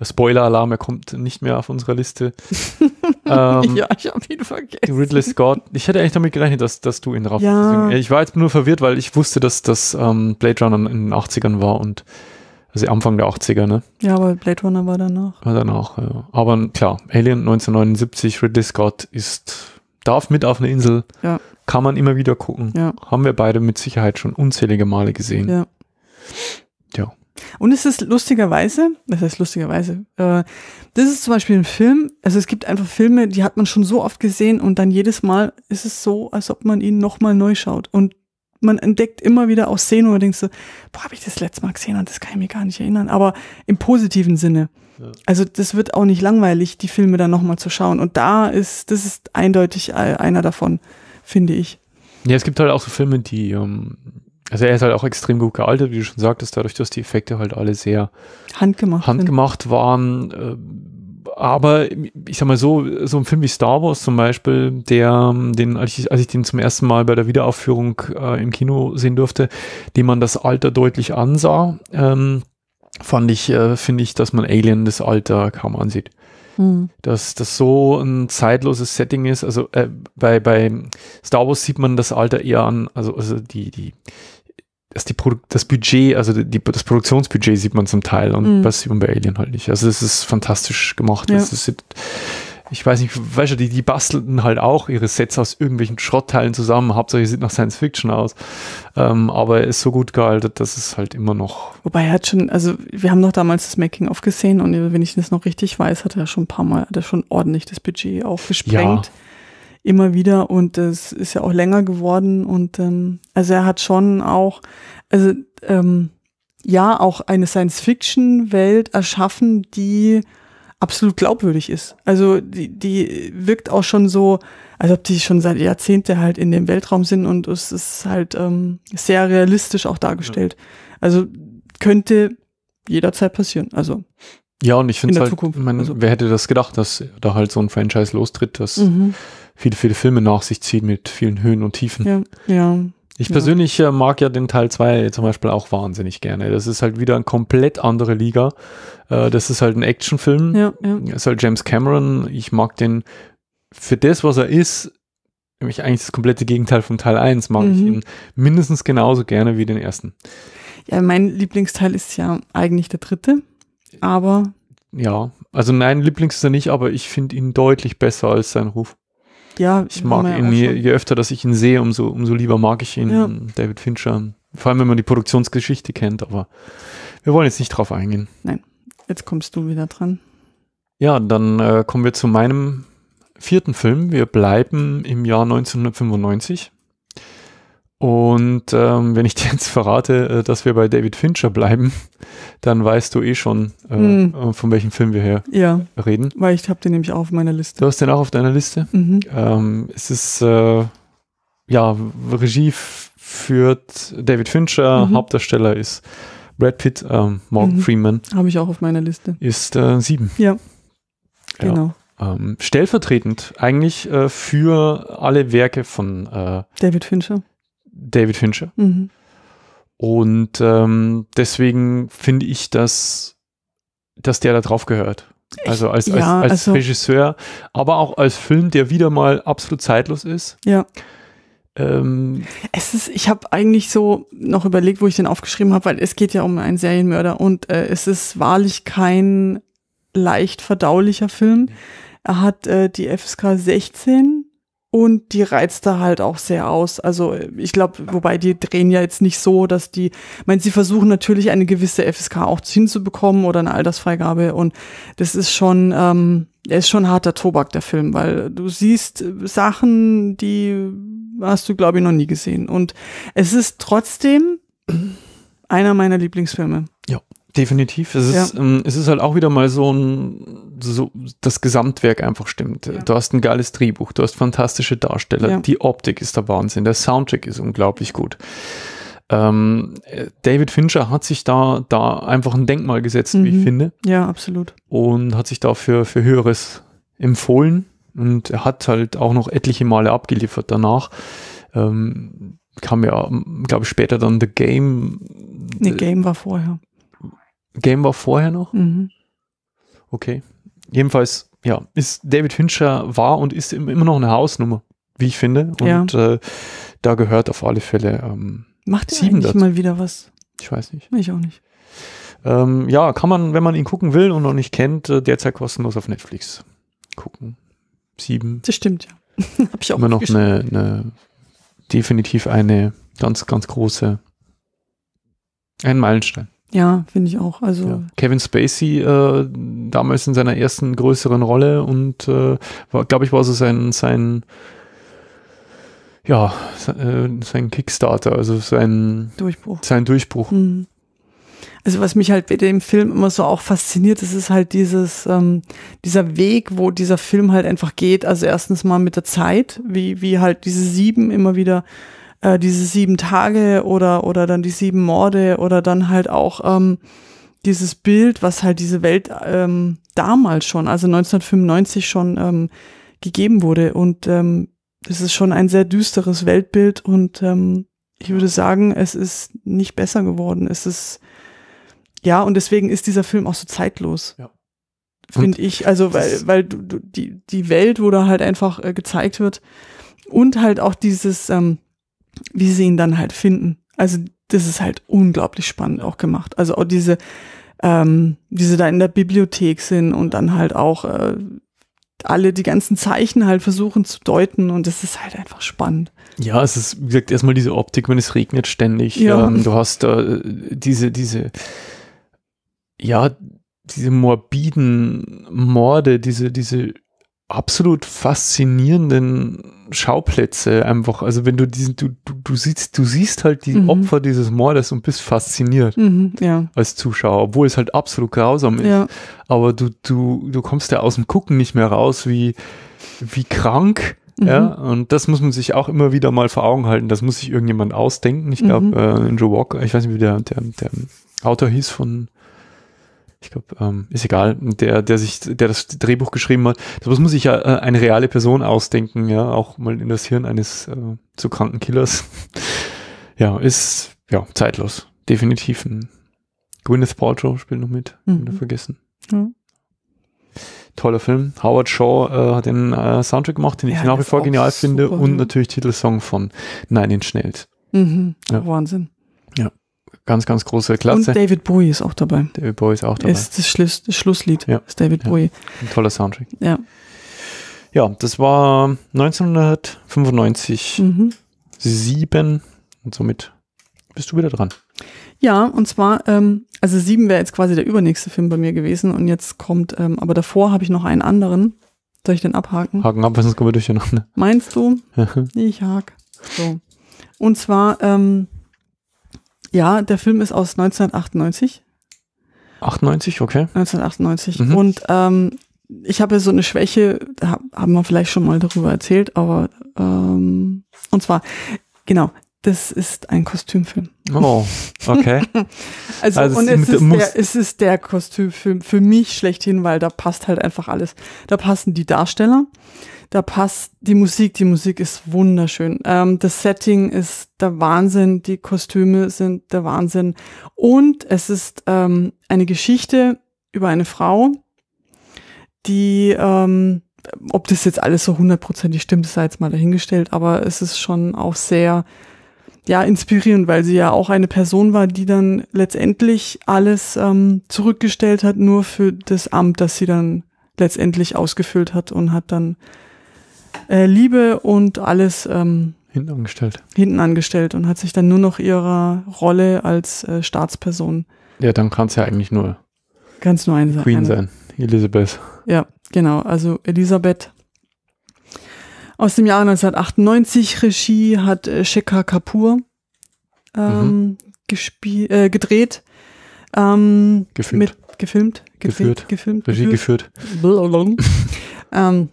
Äh, Spoiler-Alarm, er kommt nicht mehr auf unserer Liste. ähm, ja, ich habe ihn vergessen. Ridley Scott. Ich hätte eigentlich damit gerechnet, dass, dass du ihn drauf ja. Äh, ich war jetzt nur verwirrt, weil ich wusste, dass das ähm, Blade Runner in den 80ern war und also Anfang der 80er, ne? Ja, aber Blade Runner war danach. War danach, ja. Aber klar, Alien 1979, Ridley Scott ist, darf mit auf eine Insel. Ja. Kann man immer wieder gucken. Ja. Haben wir beide mit Sicherheit schon unzählige Male gesehen. Ja. Ja. Und es ist lustigerweise, das heißt lustigerweise, äh, das ist zum Beispiel ein Film, also es gibt einfach Filme, die hat man schon so oft gesehen und dann jedes Mal ist es so, als ob man ihn nochmal neu schaut. Und man entdeckt immer wieder auch Szenen wo man denkt so, boah, habe ich das letzte Mal gesehen und das kann ich mir gar nicht erinnern. Aber im positiven Sinne. Ja. Also das wird auch nicht langweilig, die Filme dann nochmal zu schauen. Und da ist, das ist eindeutig einer davon, finde ich. Ja, es gibt halt auch so Filme, die, ähm, also er ist halt auch extrem gut gealtert, wie du schon sagtest, dadurch, dass die Effekte halt alle sehr handgemacht, handgemacht waren äh, aber ich sag mal so, so ein Film wie Star Wars zum Beispiel, der, ähm, den, als ich, als ich den zum ersten Mal bei der Wiederaufführung äh, im Kino sehen durfte, dem man das Alter deutlich ansah, ähm, fand ich, äh, finde ich, dass man Alien das Alter kaum ansieht. Hm. Dass das so ein zeitloses Setting ist. Also äh, bei, bei Star Wars sieht man das Alter eher an, also, also die, die dass also die Produ das Budget, also die, das Produktionsbudget sieht man zum Teil und mhm. sieht man bei Alien halt nicht. Also das ist fantastisch gemacht. Ja. Also ist, ich weiß nicht, weißt du, die, die bastelten halt auch ihre Sets aus irgendwelchen Schrottteilen zusammen. Hauptsächlich sieht nach Science Fiction aus. Ähm, aber er ist so gut gehalten, dass es halt immer noch. Wobei er hat schon, also wir haben noch damals das Making-of gesehen und wenn ich das noch richtig weiß, hat er schon ein paar Mal, hat er schon ordentlich das Budget aufgesprengt. Ja immer wieder und es ist ja auch länger geworden und ähm, also er hat schon auch, also ähm, ja, auch eine Science-Fiction-Welt erschaffen, die absolut glaubwürdig ist. Also die, die wirkt auch schon so, als ob die schon seit Jahrzehnten halt in dem Weltraum sind und es ist halt ähm, sehr realistisch auch dargestellt. Ja. Also könnte jederzeit passieren. Also ja, und ich finde es halt, Zukunft. Man, also. wer hätte das gedacht, dass da halt so ein Franchise lostritt, dass mhm. viele, viele Filme nach sich zieht mit vielen Höhen und Tiefen. Ja, ja. Ich persönlich ja. Äh, mag ja den Teil 2 zum Beispiel auch wahnsinnig gerne. Das ist halt wieder eine komplett andere Liga. Äh, das ist halt ein Actionfilm. Ja, ja. Das ist halt James Cameron. Ich mag den für das, was er ist, nämlich eigentlich das komplette Gegenteil vom Teil 1, mag mhm. ich ihn mindestens genauso gerne wie den ersten. Ja, mein Lieblingsteil ist ja eigentlich der dritte aber. Ja, also mein Lieblings ist er nicht, aber ich finde ihn deutlich besser als sein Ruf. Ja, ich mag ihn, je, je, öfter, dass ich ihn sehe, umso, umso lieber mag ich ihn, ja. David Fincher. Vor allem, wenn man die Produktionsgeschichte kennt, aber wir wollen jetzt nicht drauf eingehen. Nein, jetzt kommst du wieder dran. Ja, dann äh, kommen wir zu meinem vierten Film. Wir bleiben im Jahr 1995 und ähm, wenn ich dir jetzt verrate, äh, dass wir bei David Fincher bleiben, dann weißt du eh schon, äh, mm. von welchem Film wir hier ja, reden. Weil ich habe den nämlich auch auf meiner Liste. Du hast den auch auf deiner Liste. Mhm. Ähm, es ist äh, ja Regie führt David Fincher, mhm. Hauptdarsteller ist Brad Pitt, ähm, Morgan mhm. Freeman. Habe ich auch auf meiner Liste. Ist äh, sieben. Ja. ja. Genau. Ähm, stellvertretend eigentlich äh, für alle Werke von David Fincher. David Fincher. Mhm. Und ähm, deswegen finde ich, dass, dass der da drauf gehört. Also als, ja, als, als also, Regisseur, aber auch als Film, der wieder mal absolut zeitlos ist. Ja. Ähm, es ist, ich habe eigentlich so noch überlegt, wo ich den aufgeschrieben habe, weil es geht ja um einen Serienmörder und äh, es ist wahrlich kein leicht verdaulicher Film. Mhm. Er hat äh, die FSK 16 und die reizt da halt auch sehr aus. Also ich glaube, wobei die drehen ja jetzt nicht so, dass die, ich meine, sie versuchen natürlich eine gewisse FSK auch hinzubekommen oder eine Altersfreigabe. Und das ist schon, ähm, ist schon harter Tobak, der Film, weil du siehst äh, Sachen, die hast du, glaube ich, noch nie gesehen. Und es ist trotzdem einer meiner Lieblingsfilme. Definitiv. Es ist, ähm, es ist halt auch wieder mal so ein, so, das Gesamtwerk einfach stimmt. Ja. Du hast ein geiles Drehbuch, du hast fantastische Darsteller, ja. die Optik ist der Wahnsinn, der Soundtrack ist unglaublich gut. Ähm, äh, David Fincher hat sich da, da einfach ein Denkmal gesetzt, mhm. wie ich mhm. finde. Ja, absolut. Und hat sich dafür für Höheres empfohlen und er hat halt auch noch etliche Male abgeliefert danach. Ähm, kam ja, glaube ich, später dann The Game. Nee, Game war vorher. Game war vorher noch? Mhm. Okay. Jedenfalls, ja, ist David Fincher war und ist immer noch eine Hausnummer, wie ich finde. Und ja. äh, da gehört auf alle Fälle. Ähm, Macht er eigentlich dazu. mal wieder was? Ich weiß nicht. Ich auch nicht. Ähm, ja, kann man, wenn man ihn gucken will und noch nicht kennt, äh, derzeit kostenlos auf Netflix gucken. Sieben. Das stimmt, ja. Hab ich auch Immer noch eine, eine, definitiv eine ganz, ganz große, ein Meilenstein. Ja, finde ich auch. Also ja. Kevin Spacey äh, damals in seiner ersten größeren Rolle und äh, glaube ich war so sein sein ja äh, sein Kickstarter, also sein Durchbruch. Sein Durchbruch. Mhm. Also was mich halt bei dem Film immer so auch fasziniert, das ist halt dieses, ähm, dieser Weg, wo dieser Film halt einfach geht. Also erstens mal mit der Zeit, wie, wie halt diese sieben immer wieder äh, diese sieben Tage oder, oder dann die sieben Morde oder dann halt auch ähm, dieses Bild, was halt diese Welt ähm, damals schon, also 1995 schon ähm, gegeben wurde. Und ähm, das ist schon ein sehr düsteres Weltbild und ähm, ich würde sagen, es ist nicht besser geworden. Es ist, ja, und deswegen ist dieser Film auch so zeitlos. Ja. Finde ich, also weil, weil du, du, die, die Welt, wo da halt einfach äh, gezeigt wird und halt auch dieses, ähm, wie sie ihn dann halt finden. Also das ist halt unglaublich spannend auch gemacht. Also auch diese, ähm, sie da in der Bibliothek sind und dann halt auch äh, alle die ganzen Zeichen halt versuchen zu deuten und das ist halt einfach spannend. Ja, es ist, wie gesagt, erstmal diese Optik, wenn es regnet ständig. Ja. Ähm, du hast äh, diese, diese, ja, diese morbiden Morde, diese, diese absolut faszinierenden Schauplätze einfach. Also wenn du diesen, du, du, du siehst, du siehst halt die mhm. Opfer dieses Mordes und bist fasziniert mhm, ja. als Zuschauer, obwohl es halt absolut grausam ist. Ja. Aber du, du, du kommst ja aus dem Gucken nicht mehr raus, wie, wie krank. Mhm. Ja, und das muss man sich auch immer wieder mal vor Augen halten. Das muss sich irgendjemand ausdenken. Ich mhm. glaube, äh, Joe Walker, ich weiß nicht, wie der, der, der Autor hieß von ich glaube, ähm, ist egal, der, der sich, der das Drehbuch geschrieben hat, das muss sich ja äh, eine reale Person ausdenken, ja, auch mal in das Hirn eines äh, zu kranken Killers. ja, ist ja zeitlos, definitiv. Ein Gwyneth Paltrow spielt noch mit, mhm. wieder vergessen. Mhm. Toller Film. Howard Shaw äh, hat den äh, Soundtrack gemacht, den ja, ich nach wie vor genial finde, und ne? natürlich Titelsong von Nein, in Schnellt. Mhm. Ja. Wahnsinn. Ganz, ganz große Klasse. Und David Bowie ist auch dabei. David Bowie ist auch dabei. Ist das, Schluss, das Schlusslied, ja. ist David ja. Bowie. Ein toller Soundtrack. Ja. Ja, das war 1995, mhm. sieben und somit bist du wieder dran. Ja, und zwar, ähm, also sieben wäre jetzt quasi der übernächste Film bei mir gewesen und jetzt kommt, ähm, aber davor habe ich noch einen anderen. Soll ich den abhaken? Haken ab, sonst kommen wir durcheinander. Meinst du? ich hake. So. Und zwar, ähm, ja, der Film ist aus 1998. 98, okay. 1998. Mhm. Und ähm, ich habe so eine Schwäche, da haben wir vielleicht schon mal darüber erzählt, aber ähm, und zwar, genau, das ist ein Kostümfilm. Oh, okay. also, also, und es ist, der, es ist der Kostümfilm für mich schlechthin, weil da passt halt einfach alles. Da passen die Darsteller, da passt die Musik, die Musik ist wunderschön. Ähm, das Setting ist der Wahnsinn, die Kostüme sind der Wahnsinn. Und es ist ähm, eine Geschichte über eine Frau, die, ähm, ob das jetzt alles so hundertprozentig stimmt, sei jetzt mal dahingestellt, aber es ist schon auch sehr ja, inspirierend, weil sie ja auch eine Person war, die dann letztendlich alles ähm, zurückgestellt hat, nur für das Amt, das sie dann letztendlich ausgefüllt hat und hat dann äh, Liebe und alles ähm, hinten angestellt. Hinten angestellt und hat sich dann nur noch ihrer Rolle als äh, Staatsperson. Ja, dann kann es ja eigentlich nur. Kann's nur ein, Queen eine. sein, Elisabeth. Ja, genau. Also Elisabeth aus dem Jahr 1998 Regie hat äh, Shekhar Kapoor ähm, mhm. äh, gedreht. Ähm, gefilmt. Mit, gefilmt. Geführt. Gefilmt. Regie geführt. geführt. ähm,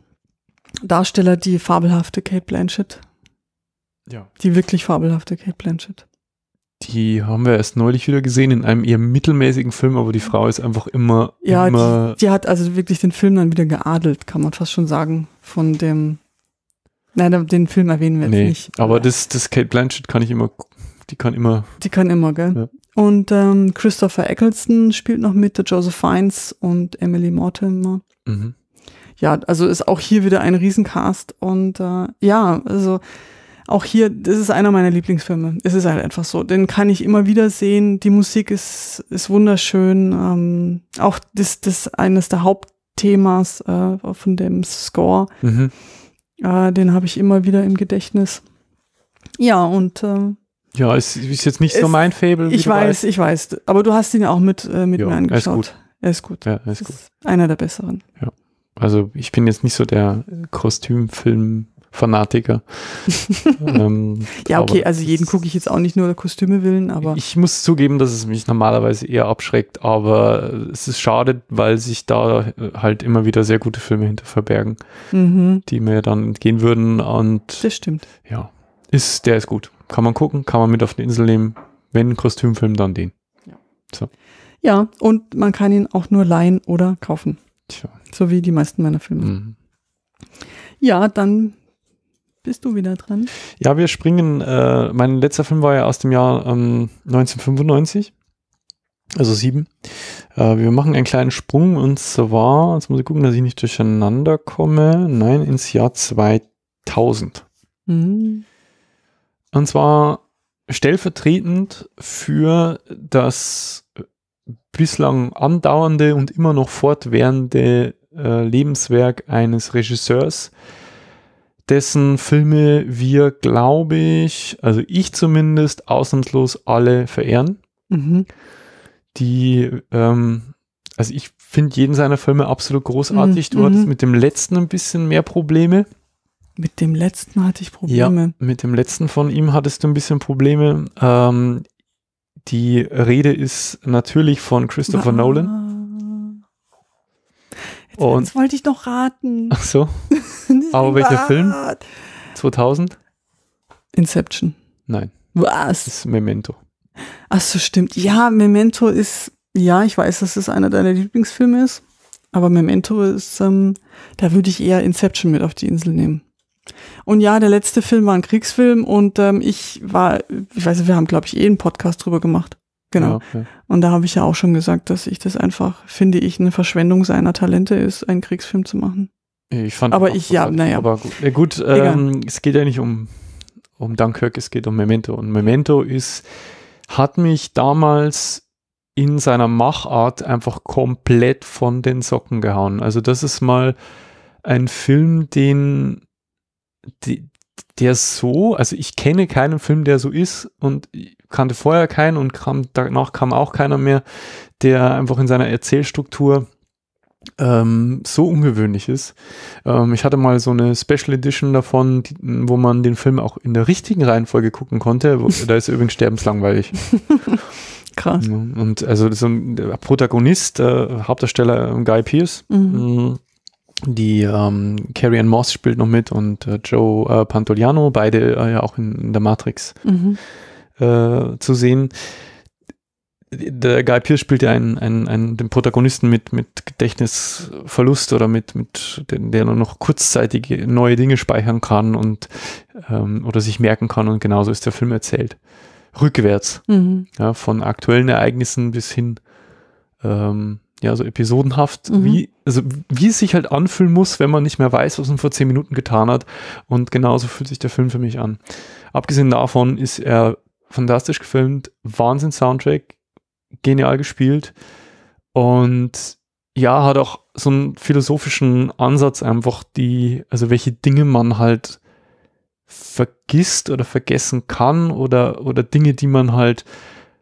Darsteller die fabelhafte Kate Blanchett. Ja. Die wirklich fabelhafte Kate Blanchett. Die haben wir erst neulich wieder gesehen in einem eher mittelmäßigen Film, aber die Frau ist einfach immer. Ja, immer die, die, hat also wirklich den Film dann wieder geadelt, kann man fast schon sagen, von dem. Nein, den Film erwähnen wir jetzt nicht. Aber das, das Kate Blanchett kann ich immer. Die kann immer. Die kann immer, gell? Ja. Und ähm, Christopher Eccleston spielt noch mit, der Joseph Fiennes und Emily Mortimer. Mhm ja, also ist auch hier wieder ein Riesencast und äh, ja, also auch hier, das ist einer meiner Lieblingsfilme. Es ist halt einfach so. Den kann ich immer wieder sehen. Die Musik ist, ist wunderschön. Ähm, auch das, das eines der Hauptthemas äh, von dem Score. Mhm. Äh, den habe ich immer wieder im Gedächtnis. Ja, und äh, ja, es ist jetzt nicht es, so mein Fable. Ich weiß, weißt. ich weiß. Aber du hast ihn ja auch mit, äh, mit jo, mir angeschaut. Er ist gut. Er ist gut. Ja, er ist, ist gut. Einer der besseren. Ja. Also ich bin jetzt nicht so der Kostümfilm. Fanatiker. ähm, ja, okay, also jeden gucke ich jetzt auch nicht nur der Kostüme willen, aber. Ich muss zugeben, dass es mich normalerweise eher abschreckt, aber es ist schade, weil sich da halt immer wieder sehr gute Filme hinter verbergen, mhm. die mir dann entgehen würden und. Das stimmt. Ja, ist, der ist gut. Kann man gucken, kann man mit auf die Insel nehmen. Wenn ein Kostümfilm, dann den. Ja. So. Ja, und man kann ihn auch nur leihen oder kaufen. Tja. So wie die meisten meiner Filme. Mhm. Ja, dann bist du wieder dran. Ja, wir springen. Äh, mein letzter Film war ja aus dem Jahr ähm, 1995. Also sieben. Äh, wir machen einen kleinen Sprung und zwar, jetzt muss ich gucken, dass ich nicht durcheinander komme. Nein, ins Jahr 2000. Mhm. Und zwar stellvertretend für das bislang andauernde und immer noch fortwährende äh, Lebenswerk eines Regisseurs, dessen Filme wir, glaube ich, also ich zumindest, ausnahmslos alle verehren. Mhm. Die, ähm, also ich finde jeden seiner Filme absolut großartig. Mhm. Du hattest mhm. mit dem letzten ein bisschen mehr Probleme. Mit dem letzten hatte ich Probleme. Ja, mit dem letzten von ihm hattest du ein bisschen Probleme. Ähm, die Rede ist natürlich von Christopher ah, Nolan. Jetzt, wollte ich noch raten. Ach so. Aber welcher Film? 2000? Inception. Nein. Was? Das ist Memento. Ach so, stimmt. Ja, Memento ist, ja, ich weiß, dass es einer deiner Lieblingsfilme ist. Aber Memento ist, ähm, da würde ich eher Inception mit auf die Insel nehmen. Und ja, der letzte Film war ein Kriegsfilm und ähm, ich war, ich weiß nicht, wir haben, glaube ich, eh einen Podcast drüber gemacht. Genau. Ja, ja. Und da habe ich ja auch schon gesagt, dass ich das einfach, finde ich, eine Verschwendung seiner Talente ist, einen Kriegsfilm zu machen. Ich fand aber ich, ja, naja. Aber gut, äh, gut ähm, es geht ja nicht um, um Dunkirk, es geht um Memento. Und Memento ist, hat mich damals in seiner Machart einfach komplett von den Socken gehauen. Also das ist mal ein Film, den, die, der so, also ich kenne keinen Film, der so ist und kannte vorher keinen und kam, danach kam auch keiner mehr, der einfach in seiner Erzählstruktur ähm, so ungewöhnlich ist. Ähm, ich hatte mal so eine Special Edition davon, die, wo man den Film auch in der richtigen Reihenfolge gucken konnte. Wo, da ist übrigens sterbenslangweilig. Krass. Und also so ein Protagonist, äh, Hauptdarsteller Guy Pierce. Mhm. mhm. Die ähm, Carrie Ann Moss spielt noch mit und äh, Joe äh, Pantoliano, beide äh, ja auch in, in, der Matrix mhm. Äh, zu sehen der Guy Pierce spielt ja einen, einen, einen, den Protagonisten mit, mit Gedächtnisverlust oder mit, mit der nur noch kurzzeitig neue Dinge speichern kann und ähm, oder sich merken kann und genauso ist der Film erzählt. Rückwärts. Mhm. Ja, von aktuellen Ereignissen bis hin ähm, ja, so episodenhaft, mhm. wie, also wie es sich halt anfühlen muss, wenn man nicht mehr weiß, was man vor zehn Minuten getan hat. Und genauso fühlt sich der Film für mich an. Abgesehen davon ist er fantastisch gefilmt, Wahnsinn Soundtrack, genial gespielt und ja, hat auch so einen philosophischen Ansatz einfach, die, also welche Dinge man halt vergisst oder vergessen kann oder, oder Dinge, die man halt,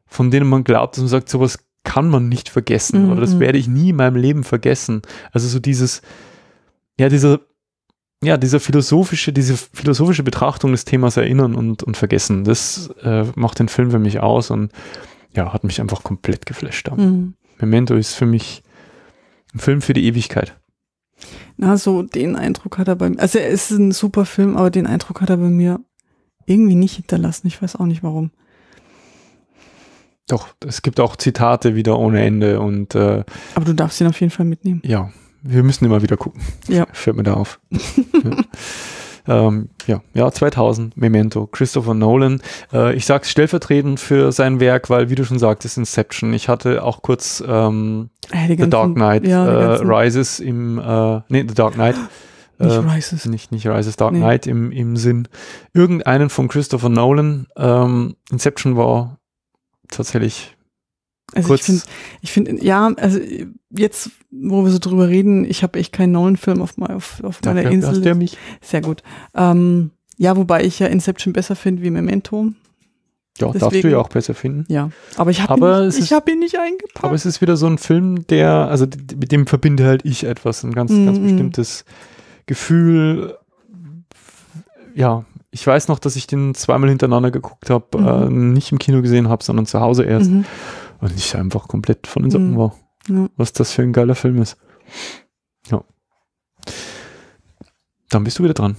von denen man glaubt, dass man sagt, sowas kann man nicht vergessen mhm. oder das mhm. werde ich nie in meinem Leben vergessen. Also so dieses, ja, dieser, ja, dieser philosophische, diese philosophische Betrachtung des Themas Erinnern und, und Vergessen, das äh, macht den Film für mich aus und ja, hat mich einfach komplett geflasht. Mhm. Memento ist für mich ein Film für die Ewigkeit. Na, so den Eindruck hat er bei mir. Also es ist ein super Film, aber den Eindruck hat er bei mir irgendwie nicht hinterlassen. Ich weiß auch nicht warum. Doch, es gibt auch Zitate wieder ohne Ende und. Äh, Aber du darfst ihn auf jeden Fall mitnehmen. Ja, wir müssen immer wieder gucken. Ja. Fällt mir da auf. ja. Ähm, ja. ja, 2000, Memento, Christopher Nolan. Äh, ich sag's stellvertretend für sein Werk, weil, wie du schon sagtest, Inception. Ich hatte auch kurz ähm, äh, ganzen, The Dark Knight ja, äh, Rises im, äh, nee, The Dark Knight. Nicht ähm, Rises. Äh, nicht, nicht Rises, Dark nee. Knight im, im Sinn. Irgendeinen von Christopher Nolan. Ähm, Inception war tatsächlich also Kurz. ich finde, ich find, ja, also jetzt, wo wir so drüber reden, ich habe echt keinen neuen film auf, auf, auf meiner Insel. Hast der mich. Sehr gut. Ähm, ja, wobei ich ja Inception besser finde wie Memento. Ja, Deswegen, darfst du ja auch besser finden. Ja, aber ich habe ihn, nicht, hab ihn nicht eingepackt. Aber es ist wieder so ein Film, der, also mit dem verbinde halt ich etwas, ein ganz, mm -mm. ganz mhm. bestimmtes Gefühl. Ja, ich weiß noch, dass ich den zweimal hintereinander geguckt habe, äh, mhm. äh, nicht im Kino gesehen habe, sondern zu Hause erst. Mhm. Und ich einfach komplett von den Socken mhm. war. Ja. Was das für ein geiler Film ist. Ja. Dann bist du wieder dran.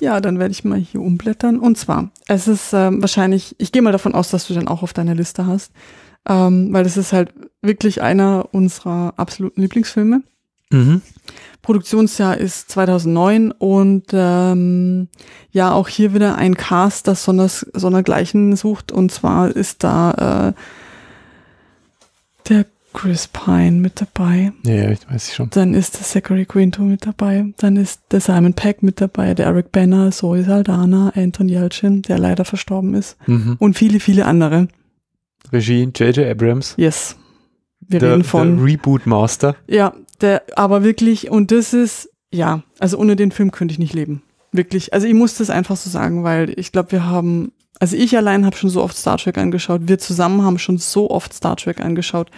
Ja, dann werde ich mal hier umblättern. Und zwar, es ist ähm, wahrscheinlich, ich gehe mal davon aus, dass du den auch auf deiner Liste hast, ähm, weil es ist halt wirklich einer unserer absoluten Lieblingsfilme. Mhm. Produktionsjahr ist 2009 und ähm, ja, auch hier wieder ein Cast, das sonders, sondergleichen sucht und zwar ist da äh, der Chris Pine mit dabei. Ja, ich weiß ich schon. Dann ist der Zachary Quinto mit dabei. Dann ist der Simon Peck mit dabei, der Eric Banner, Zoe Saldana, Anton Yelchin, der leider verstorben ist. Mhm. Und viele, viele andere. Regie J.J. Abrams. Yes. Wir the, reden von. Reboot Master. Ja, der, aber wirklich, und das ist, ja, also ohne den Film könnte ich nicht leben. Wirklich. Also ich muss das einfach so sagen, weil ich glaube, wir haben, also ich allein habe schon so oft Star Trek angeschaut, wir zusammen haben schon so oft Star Trek angeschaut.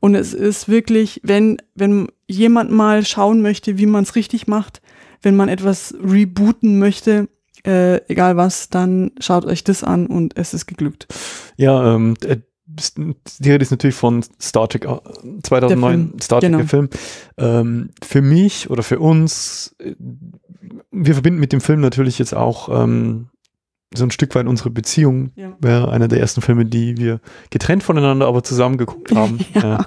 Und es ist wirklich, wenn, wenn jemand mal schauen möchte, wie man es richtig macht, wenn man etwas rebooten möchte, äh, egal was, dann schaut euch das an und es ist geglückt. Ja, ähm, äh, die Rede ist natürlich von Star Trek 2009, äh, der Star Trek genau. der Film. Ähm, für mich oder für uns, äh, wir verbinden mit dem Film natürlich jetzt auch ähm, so ein Stück weit unsere Beziehung. Ja. Wäre einer der ersten Filme, die wir getrennt voneinander, aber zusammen geguckt haben. ja. ja.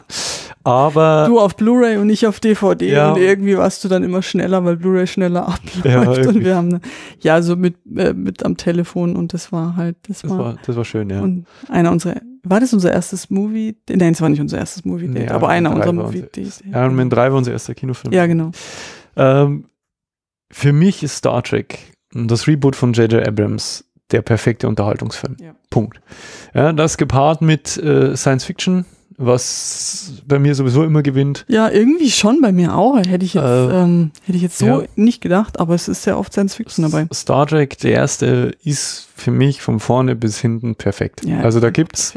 Aber. Du auf Blu-ray und ich auf DVD ja, und irgendwie warst du dann immer schneller, weil Blu-ray schneller abläuft. Ja, und wir haben, eine, ja, so mit, äh, mit am Telefon und das war halt, das, das war, war, Das war schön, ja. Und einer unserer, war das unser erstes Movie? Nein, es war nicht unser erstes movie nee, aber einer unserer Movie-Dates. Iron Man 3 war unser erster Kinofilm. Ja, genau. Ähm, für mich ist Star Trek, das Reboot von J.J. Abrams, der perfekte Unterhaltungsfilm. Ja. Punkt. Ja, das gepaart mit äh, Science Fiction was bei mir sowieso immer gewinnt. Ja, irgendwie schon bei mir auch. Hätte ich jetzt, äh, ähm, hätte ich jetzt so ja. nicht gedacht, aber es ist sehr oft Science Fiction dabei. Star Trek, der erste, ist für mich von vorne bis hinten perfekt. Ja, also da gibt's,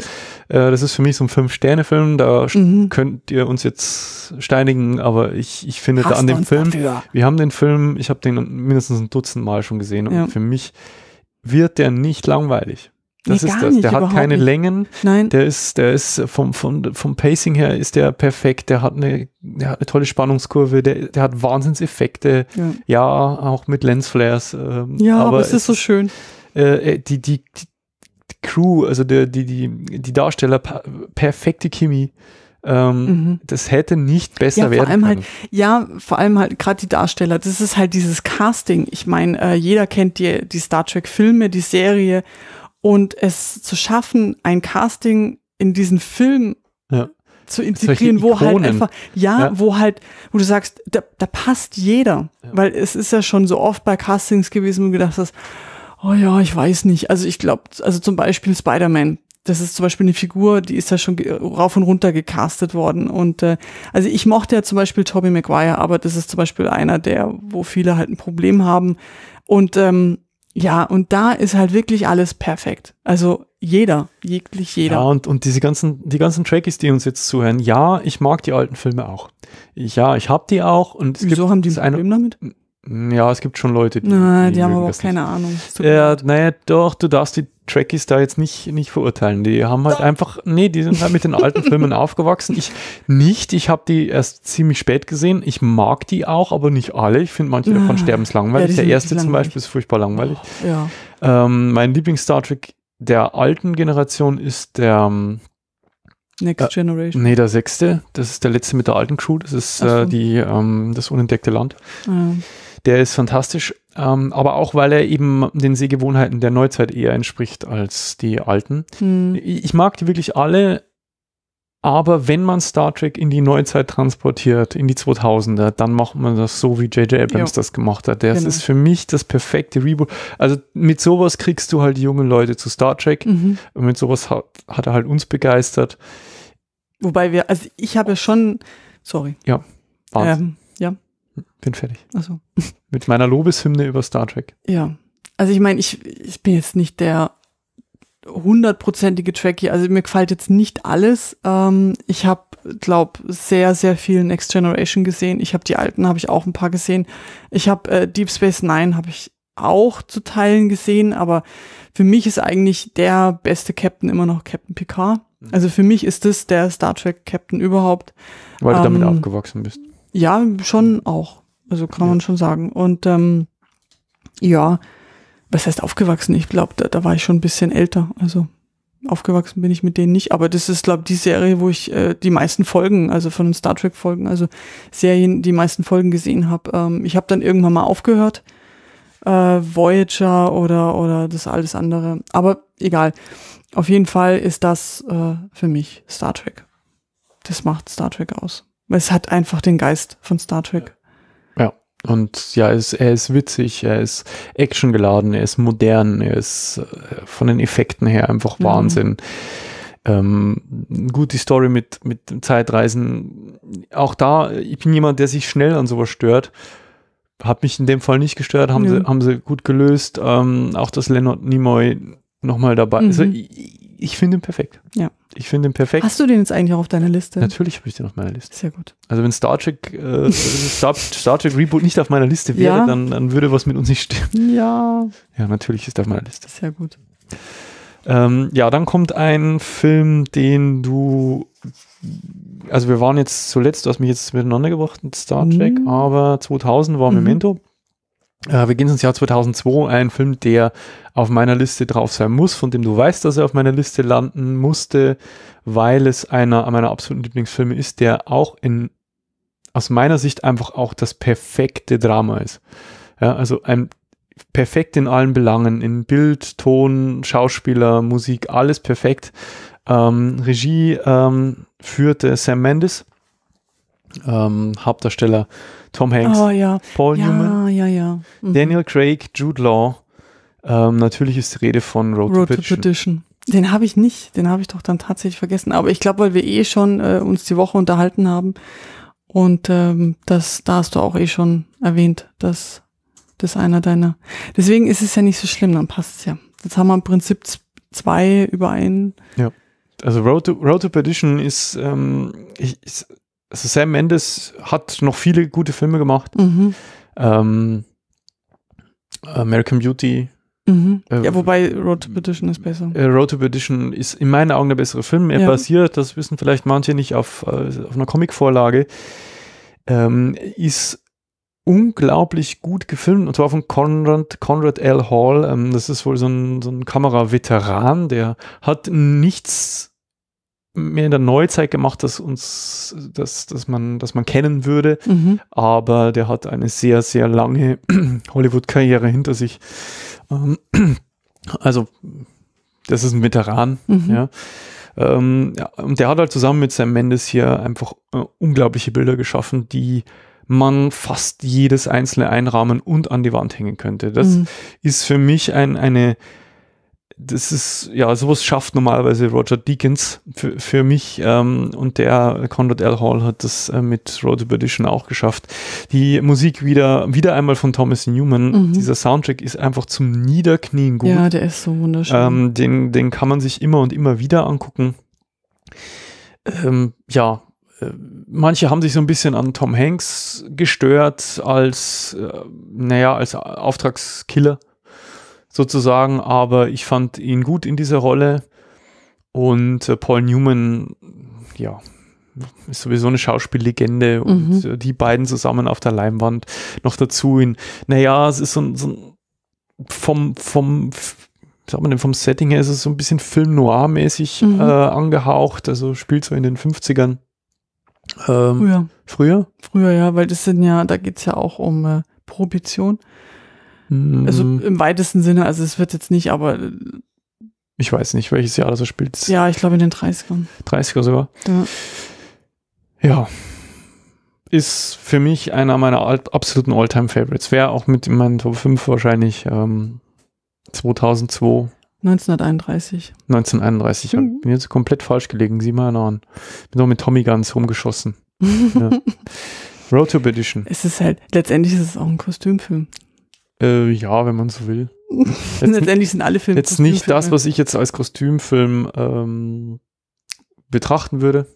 äh, das ist für mich so ein Fünf-Sterne-Film, da mhm. könnt ihr uns jetzt steinigen, aber ich, ich finde Hast da an dem Film, dafür. wir haben den Film, ich habe den mindestens ein Dutzend Mal schon gesehen und für mich wird der nicht langweilig. Das nee, ist das. Der hat keine nicht. Längen. Nein. Der ist, der ist vom, vom, vom Pacing her ist der perfekt. Der hat eine, der hat eine tolle Spannungskurve. Der, der hat Wahnsinnseffekte. Ja. ja auch mit Lensflares. Ähm, ja, aber, aber es, ist so schön. Äh, äh, die, die, die, die, Crew, also der, die, die, die Darsteller, perfekte Chemie. Ähm, mhm. Das hätte nicht besser ja, werden halt können. Halt, ja, vor allem halt gerade die Darsteller. Das ist halt dieses Casting. Ich meine, äh, jeder kennt die, die Star Trek-Filme, die Serie und es zu schaffen, ein Casting in diesen Film ja. zu integrieren, wo halt einfach, ja, ja, wo halt, wo du sagst, da, da passt jeder. Ja. Weil es ist ja schon so oft bei Castings gewesen, wo du gedacht hast, oh ja, ich weiß nicht. Also ich glaube, also zum Beispiel Spider-Man. Das ist zum Beispiel eine Figur, die ist ja schon rauf und runter gecastet worden. Und äh, also ich mochte ja zum Beispiel Tobey Maguire, aber das ist zum Beispiel einer der, wo viele halt ein Problem haben. Und ähm, ja, und da ist halt wirklich alles perfekt. Also jeder, jeglich jeder. Ja, und, und diese ganzen, die ganzen Trackies, die uns jetzt zuhören, ja, ich mag die alten Filme auch. ja, ich hab die auch. Und es Wieso gibt haben die ein Problem eine, damit? Mm, ja, es gibt schon Leute, die. Na, die, die haben aber auch keine nicht. Ahnung. Ja, naja, doch, du darfst die Trekkies da jetzt nicht, nicht verurteilen. Die haben halt doch. einfach, nee, die sind halt mit den alten Filmen aufgewachsen. Ich nicht, ich habe die erst ziemlich spät gesehen. Ich mag die auch, aber nicht alle. Ich finde manche davon ah. sterbenslangweilig. Ja, der erste zum Beispiel ist furchtbar langweilig. Oh, ja. Ähm, mein Lieblings-Star Trek der alten Generation ist der. Ähm, Next äh, Generation. nee, der sechste. Das ist der letzte mit der alten Crew. Das ist äh, die, ähm, das unentdeckte Land. Ja. Ah. Der ist fantastisch, ähm, aber auch weil er eben den Sehgewohnheiten der Neuzeit eher entspricht als die alten. Hm. Ich mag die wirklich alle, aber wenn man Star Trek in die Neuzeit transportiert, in die 2000er, dann macht man das so, wie J.J. Abrams jo. das gemacht hat. Das genau. ist für mich das perfekte Reboot. Also mit sowas kriegst du halt junge Leute zu Star Trek. Mhm. Und mit sowas hat, hat er halt uns begeistert. Wobei wir, also ich habe ja schon, sorry. Ja, Wahnsinn. Ähm, ja, bin fertig. Ach Mit meiner Lobeshymne über Star Trek. Ja. Also ich meine, ich, ich bin jetzt nicht der hundertprozentige Trekkie. Also mir gefällt jetzt nicht alles. Ähm, ich habe, glaube sehr, sehr viel Next Generation gesehen. Ich habe die alten, habe ich auch ein paar gesehen. Ich habe äh, Deep Space Nine, habe ich auch zu Teilen gesehen. Aber für mich ist eigentlich der beste Captain immer noch Captain Picard. Mhm. Also für mich ist das der Star Trek Captain überhaupt. Weil du ähm, damit aufgewachsen bist. Ja, schon hm. auch. Also kann man schon sagen. Und ähm, ja, was heißt aufgewachsen? Ich glaube, da, da war ich schon ein bisschen älter. Also aufgewachsen bin ich mit denen nicht, aber das ist, glaube ich, die Serie, wo ich äh, die meisten Folgen, also von den Star Trek Folgen, also Serien, die meisten Folgen gesehen habe. Ähm, ich habe dann irgendwann mal aufgehört, äh, Voyager oder oder das alles andere, aber egal. Auf jeden Fall ist das äh, für mich Star Trek. Das macht Star Trek aus es hat einfach den Geist von Star Trek. Ja. Und ja, es, er ist witzig, er ist actiongeladen, er ist modern, er ist äh, von den Effekten her einfach mhm. Wahnsinn. Mhm. Ähm, gut, die Story mit, mit Zeitreisen. Auch da, ich bin jemand, der sich schnell an sowas stört. Hat mich in dem Fall nicht gestört, haben, mhm. sie, haben sie gut gelöst. Ähm, auch dass Leonard Nimoy nochmal dabei. Also mhm. Also, ich, ich finde ihn perfekt. Ja. Ich finde ihn perfekt. Hast du den jetzt eigentlich auch auf deiner Liste? Natürlich habe ich den auf meiner Liste. Sehr gut. Also wenn Star Trek, äh, Star, Star, Trek Reboot nicht auf meiner Liste wäre, ja. dann, dann würde was mit uns nicht stimmen. Ja. Ja, natürlich ist er auf meiner Liste. Sehr gut. Ähm, ja, dann kommt ein Film, den du. Also, wir waren jetzt zuletzt, du hast mich jetzt miteinander gebracht mit Star Trek, mhm. aber 2000 war mhm. Memento. Mhm. Äh, wir gehen ins Jahr 2002, ein Film, der auf meiner Liste drauf sein muss, von dem du weißt, dass er auf meiner Liste landen musste, weil es einer meiner absoluten Lieblingsfilme ist, der auch in, aus meiner Sicht einfach auch das perfekte Drama ist. Ja, also ein perfekt in allen Belangen, in Bild, Ton, Schauspieler, Musik, alles perfekt. Ähm, Regie ähm, führte Sam Mendes ähm, Hauptdarsteller Tom Hanks, oh, ja. Paul ja, Newman, ja, mhm. Daniel Craig, Jude Law. Ähm, natürlich ist die Rede von Road, Road to Perdition. To Perdition. Den habe ich nicht, den habe ich doch dann tatsächlich vergessen. Aber ich glaube, weil wir eh schon äh, uns die Woche unterhalten haben und ähm, das, da hast du auch eh schon erwähnt, dass das einer deiner. Deswegen ist es ja nicht so schlimm, dann passt es ja. Jetzt haben wir im Prinzip zwei über einen. Ja. Also Road to, Road to Perdition ist, ähm, ich, ist also Sam Mendes hat noch viele gute Filme gemacht. Mhm. Ähm, American Beauty. Mhm. Äh, ja, wobei Road to Perdition ist besser. Äh, Road to Perdition ist in meinen Augen der bessere Film. Er ja. basiert, das wissen vielleicht manche nicht, auf, äh, auf einer Comicvorlage. Ähm, ist unglaublich gut gefilmt und zwar von Conrad, Conrad L. Hall. Ähm, das ist wohl so ein, so ein Kameraveteran, der hat nichts mehr in der Neuzeit gemacht, dass uns, dass, dass man, dass man kennen würde. Mhm. Aber der hat eine sehr, sehr lange Hollywood-Karriere hinter sich. Ähm, also, das ist ein Veteran, mhm. ja. Ähm, ja. Und der hat halt zusammen mit Sam Mendes hier einfach äh, unglaubliche Bilder geschaffen, die man fast jedes einzelne einrahmen und an die Wand hängen könnte. Das mhm. ist für mich ein, eine, das ist, ja, sowas schafft normalerweise Roger Deakins für, für mich ähm, und der Conrad L. Hall hat das äh, mit Road to Perdition auch geschafft. Die Musik wieder, wieder einmal von Thomas Newman. Mhm. Dieser Soundtrack ist einfach zum Niederknien gut. Ja, der ist so wunderschön. Ähm, den, den kann man sich immer und immer wieder angucken. Ähm, ja, äh, manche haben sich so ein bisschen an Tom Hanks gestört als, äh, naja, als Auftragskiller sozusagen, aber ich fand ihn gut in dieser Rolle und äh, Paul Newman, ja, ist sowieso eine Schauspiellegende mhm. und mhm. die beiden zusammen auf der Leinwand noch dazu in, naja, es ist so ein, so ein vom, vom, sagt man denn, vom Setting her ist es so ein bisschen Film Noir-mäßig mhm. äh, angehaucht, also spielt so in den 50ern. Ähm, früher. Früher? Früher, ja, weil das sind ja, da geht es ja auch um äh, Prohibition. Also mhm. im weitesten Sinne, also es wird jetzt nicht, aber. Äh, ich weiß nicht, welches Jahr das so spielt. Ja, ich glaube in den 30ern. 30er sogar. Ja. ja. Ist für mich einer meiner alt, absoluten Alltime favorites Wäre auch mit in meinen Top 5 wahrscheinlich ähm, 2002. 1931. 1931. Mhm. Bin jetzt komplett falsch gelegen. Sieh mal an. Bin doch mit Tommy Guns rumgeschossen. ja. Road to Edition. Es ist halt, letztendlich ist es auch ein Kostümfilm. Äh, ja, wenn man so will. Jetzt, Letztendlich sind alle Filme. Jetzt nicht das, was ich jetzt als Kostümfilm ähm, betrachten würde,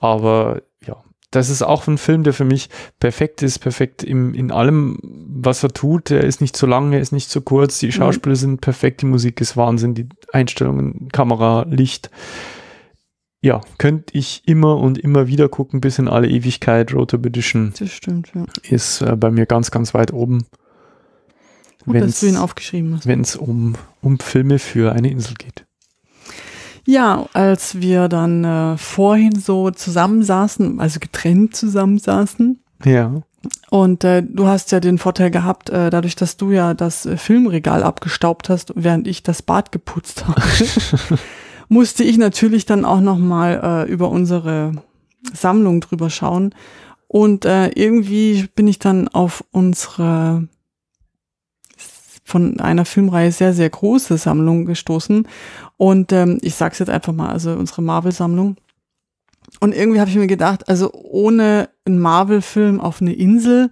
aber ja, das ist auch ein Film, der für mich perfekt ist, perfekt im, in allem, was er tut. Er ist nicht zu lang, er ist nicht zu kurz, die mhm. Schauspieler mhm. sind perfekt, die Musik ist Wahnsinn, die Einstellungen, Kamera, Licht. Ja, könnte ich immer und immer wieder gucken, bis in alle Ewigkeit. Road Edition. Das stimmt, ja. Ist äh, bei mir ganz, ganz weit oben. Gut, dass du ihn aufgeschrieben hast. Wenn es um, um Filme für eine Insel geht. Ja, als wir dann äh, vorhin so zusammensaßen, also getrennt zusammensaßen. Ja. Und äh, du hast ja den Vorteil gehabt, äh, dadurch, dass du ja das äh, Filmregal abgestaubt hast, während ich das Bad geputzt habe, musste ich natürlich dann auch noch mal äh, über unsere Sammlung drüber schauen. Und äh, irgendwie bin ich dann auf unsere von einer Filmreihe sehr, sehr große Sammlung gestoßen. Und ähm, ich sage es jetzt einfach mal, also unsere Marvel-Sammlung. Und irgendwie habe ich mir gedacht, also ohne einen Marvel-Film auf eine Insel,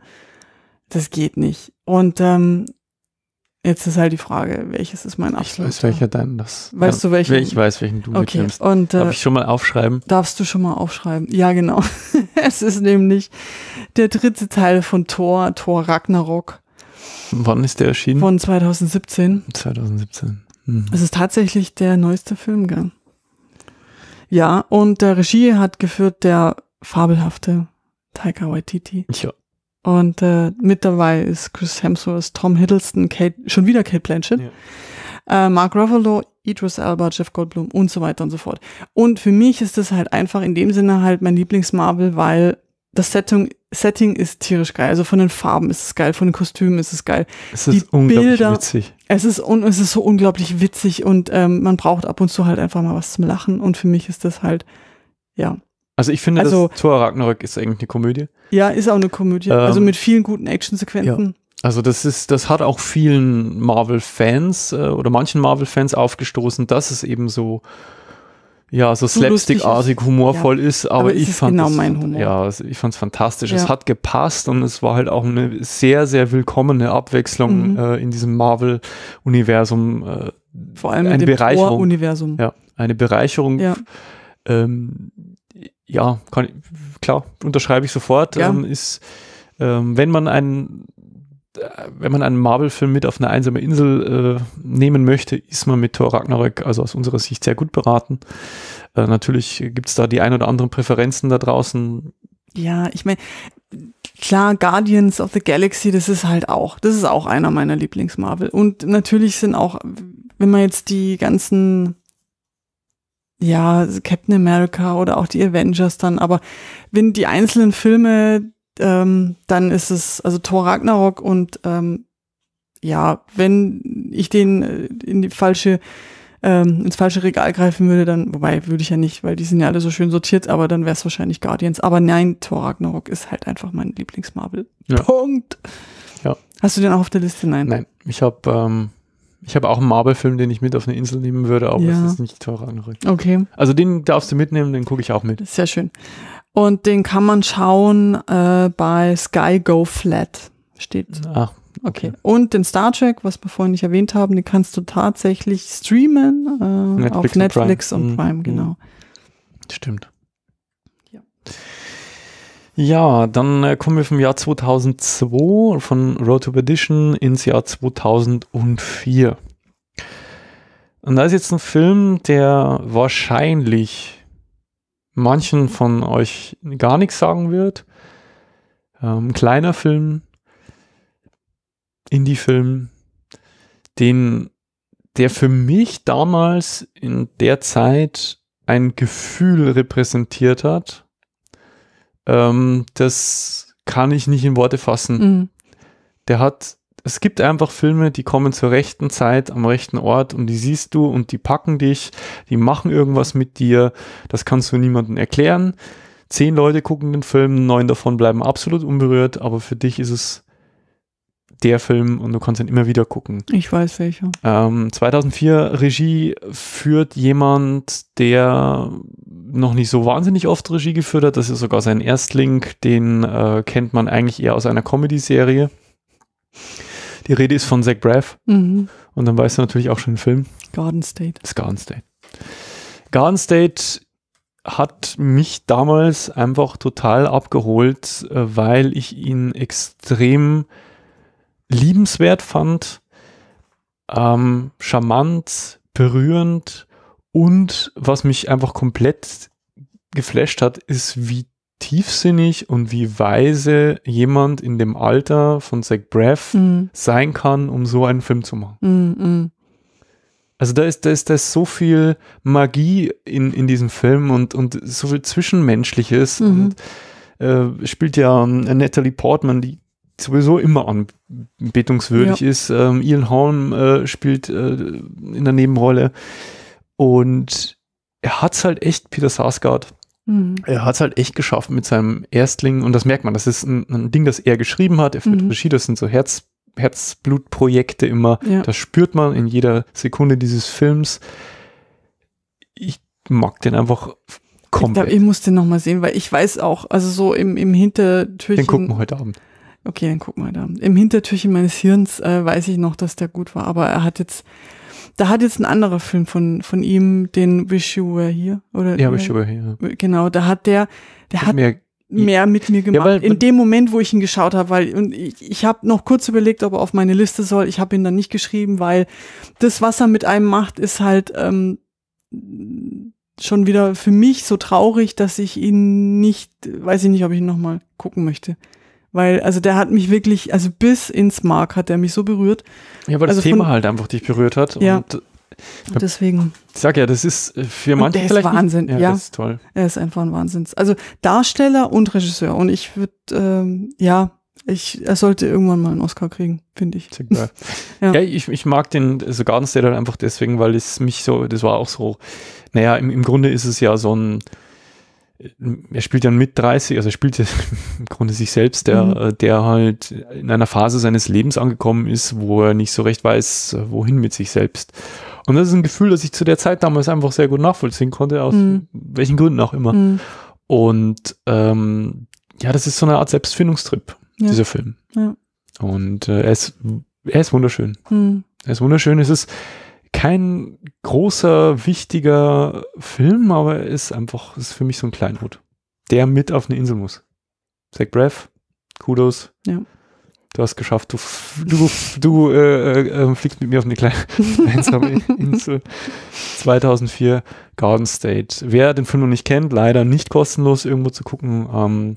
das geht nicht. Und ähm, jetzt ist halt die Frage, welches ist mein absoluter? Ich weiß, welcher dann das. Weißt ja, du welchen? Ich weiß, welchen du okay. mitnimmst. Und, äh, Darf ich schon mal aufschreiben? Darfst du schon mal aufschreiben? Ja, genau. es ist nämlich der dritte Teil von Thor, Thor Ragnarok. Wann ist der erschienen? Von 2017. 2017. Mhm. Es ist tatsächlich der neueste Film, gell? Ja, und der Regie hat geführt der fabelhafte Taika Waititi. Ja. Und äh, mit dabei ist Chris Hemsworth, Tom Hiddleston, Kate, schon wieder Kate Blanchett, ja. äh, Mark Ruffalo, Idris Elba, Jeff Goldblum und so weiter und so fort. Und für mich ist das halt einfach in dem Sinne halt mein Lieblings-Marvel, weil das Setting, Setting ist tierisch geil. Also von den Farben ist es geil, von den Kostümen ist es geil. Es ist die unglaublich Bilder, witzig. Es ist, un, es ist so unglaublich witzig und ähm, man braucht ab und zu halt einfach mal was zum Lachen. Und für mich ist das halt, ja. Also ich finde, also, das Thor Ragnarök ist eigentlich eine Komödie. Ja, ist auch eine Komödie. Ähm, also mit vielen guten Actionsequenzen. Ja. Also das ist, das hat auch vielen Marvel-Fans äh, oder manchen Marvel-Fans aufgestoßen, dass es eben so ja, so also slapstickartig humorvoll ja. ist, aber, aber ich fand genau das, mein Humor. ja, also ich fand es fantastisch. Ja. Es hat gepasst und es war halt auch eine sehr, sehr willkommene Abwechslung mhm. äh, in diesem Marvel-Universum. Äh, Vor allem eine Bereicherung. Universum. Ja, eine Bereicherung. Ja. Ähm, ja, kann ich, klar, unterschreibe ich sofort. Ja. Ähm, ist, ähm, wenn man einen wenn man einen Marvel-Film mit auf eine einsame Insel äh, nehmen möchte, ist man mit Thor Ragnarök also aus unserer Sicht sehr gut beraten. Äh, natürlich es da die ein oder anderen Präferenzen da draußen. Ja, ich meine, klar, Guardians of the Galaxy, das ist halt auch, das ist auch einer meiner Lieblings-Marvel. Und natürlich sind auch, wenn man jetzt die ganzen ja, Captain America oder auch die Avengers dann, aber wenn die einzelnen Filme ähm, dann ist es, also Thor Ragnarok und ähm, ja, wenn ich den äh, in die falsche, ähm, ins falsche Regal greifen würde, dann, wobei würde ich ja nicht, weil die sind ja alle so schön sortiert, aber dann wäre es wahrscheinlich Guardians. Aber nein, Thor Ragnarok ist halt einfach mein Lieblings-Marvel. Ja. Punkt. Ja. Hast du den auch auf der Liste? Nein. Nein, ich habe ähm, ich habe auch einen Marvel-Film, den ich mit auf eine Insel nehmen würde, aber ja. es ist nicht Thor Ragnarok. Okay. Also den darfst du mitnehmen, den gucke ich auch mit. Sehr schön. Und den kann man schauen äh, bei Sky Go Flat. Steht. Ach, okay. okay. Und den Star Trek, was wir vorhin nicht erwähnt haben, den kannst du tatsächlich streamen äh, Netflix auf Netflix und mhm. Prime, und Prime mhm. genau. Stimmt. Ja. Ja, dann äh, kommen wir vom Jahr 2002 von Road to Perdition ins Jahr 2004. Und da ist jetzt ein Film, der wahrscheinlich manchen von euch gar nichts sagen wird. Ähm, kleiner Film, Indie-Film, den, der für mich damals in der Zeit ein Gefühl repräsentiert hat. Ähm, das kann ich nicht in Worte fassen. Mhm. Der hat es gibt einfach Filme, die kommen zur rechten Zeit, am rechten Ort und die siehst du und die packen dich, die machen irgendwas mit dir. Das kannst du niemandem erklären. Zehn Leute gucken den Film, neun davon bleiben absolut unberührt, aber für dich ist es der Film und du kannst ihn immer wieder gucken. Ich weiß welcher. Ähm, 2004 Regie führt jemand, der noch nicht so wahnsinnig oft Regie geführt hat. Das ist sogar sein Erstling, den äh, kennt man eigentlich eher aus einer Comedy-Serie. Die Rede ist von Zach Braff. Mhm. Und dann weißt du natürlich auch schon den Film. Garden State. Das Garden State. Garden State hat mich damals einfach total abgeholt, äh, weil ich ihn extrem liebenswert fand, ähm, charmant, berührend und was mich einfach komplett geflasht hat, ist, wie tiefsinnig und wie weise jemand in dem Alter von Zach Braff mhm. sein kann, um so einen Film zu machen. Mhm, mhm. Also da ist, da ist, da ist so viel Magie in, in diesem Film und, und so viel Zwischenmenschliches. Mhm. Und äh, spielt ja ähm, Natalie Portman, die sowieso immer anbetungswürdig ja. ist. Ähm, Ian Holm äh, spielt äh, in der Nebenrolle. Und er hat es halt echt Peter Sarsgaard Mhm. Er hat es halt echt geschafft mit seinem Erstling und das merkt man, das ist ein, ein Ding, das er geschrieben hat, er führt mhm. Regie, das sind so Herz, Herzblutprojekte immer, ja. das spürt man in jeder Sekunde dieses Films. Ich mag den einfach komplett. Ich, glaub, ich muss den nochmal sehen, weil ich weiß auch, also so im, im Hintertürchen. Den gucken wir heute Abend. Okay, dann gucken wir heute Abend. Im Hintertürchen meines Hirns äh, weiß ich noch, dass der gut war, aber er hat jetzt da hat jetzt ein anderer Film von, von ihm, den Wish You Were Here, oder? Ja, Wish You Were Here. Genau, da hat der, der das hat mehr, mehr mit mir gemacht. Ja, weil, in dem Moment, wo ich ihn geschaut habe, weil und ich, ich habe noch kurz überlegt, ob er auf meine Liste soll. Ich habe ihn dann nicht geschrieben, weil das, was er mit einem macht, ist halt ähm, schon wieder für mich so traurig, dass ich ihn nicht, weiß ich nicht, ob ich ihn nochmal gucken möchte. Weil, also der hat mich wirklich, also bis ins Mark hat er mich so berührt. Ja, weil also das Thema halt einfach dich berührt hat. Ja. Und, äh, und deswegen. Ich sag ja, das ist äh, für manche der vielleicht. Ist Wahnsinn, nicht, ja, ja. Das ist toll. Er ist einfach ein Wahnsinns. Also Darsteller und Regisseur. Und ich würde, ähm, ja, ich, er sollte irgendwann mal einen Oscar kriegen, finde ich. ja. ja, ich, ich mag den also Garden State halt einfach deswegen, weil es mich so, das war auch so, naja, im, im Grunde ist es ja so ein er spielt ja mit 30, also er spielt ja im Grunde sich selbst, der, mhm. der halt in einer Phase seines Lebens angekommen ist, wo er nicht so recht weiß, wohin mit sich selbst. Und das ist ein Gefühl, das ich zu der Zeit damals einfach sehr gut nachvollziehen konnte, aus mhm. welchen Gründen auch immer. Mhm. Und ähm, ja, das ist so eine Art Selbstfindungstrip, ja. dieser Film. Ja. Und äh, er, ist, er ist wunderschön. Mhm. Er ist wunderschön, es ist kein großer, wichtiger Film, aber er ist einfach, ist für mich so ein Kleinhut. Der mit auf eine Insel muss. Zach Breath, Kudos. Ja. Du hast geschafft, du, du, du äh, äh, äh, fliegst mit mir auf eine kleine einsame Insel. 2004, Garden State. Wer den Film noch nicht kennt, leider nicht kostenlos irgendwo zu gucken. Ähm,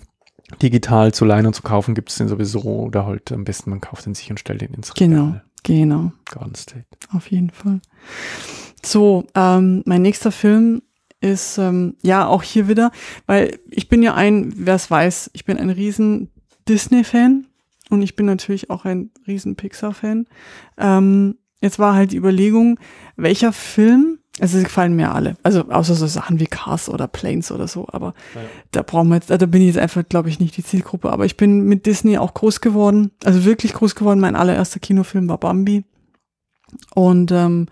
digital zu leihen und zu kaufen gibt es den sowieso oder halt am besten man kauft den sich und stellt den ins Regal. Genau. Genau. Garden State. Auf jeden Fall. So, ähm, mein nächster Film ist ähm, ja auch hier wieder, weil ich bin ja ein, wer es weiß, ich bin ein riesen Disney-Fan und ich bin natürlich auch ein riesen Pixar-Fan. Ähm, jetzt war halt die Überlegung, welcher Film also sie gefallen mir alle. Also außer so Sachen wie Cars oder Planes oder so, aber ja. da brauchen wir jetzt, da bin ich jetzt einfach, glaube ich, nicht die Zielgruppe. Aber ich bin mit Disney auch groß geworden, also wirklich groß geworden. Mein allererster Kinofilm war Bambi. Und ähm,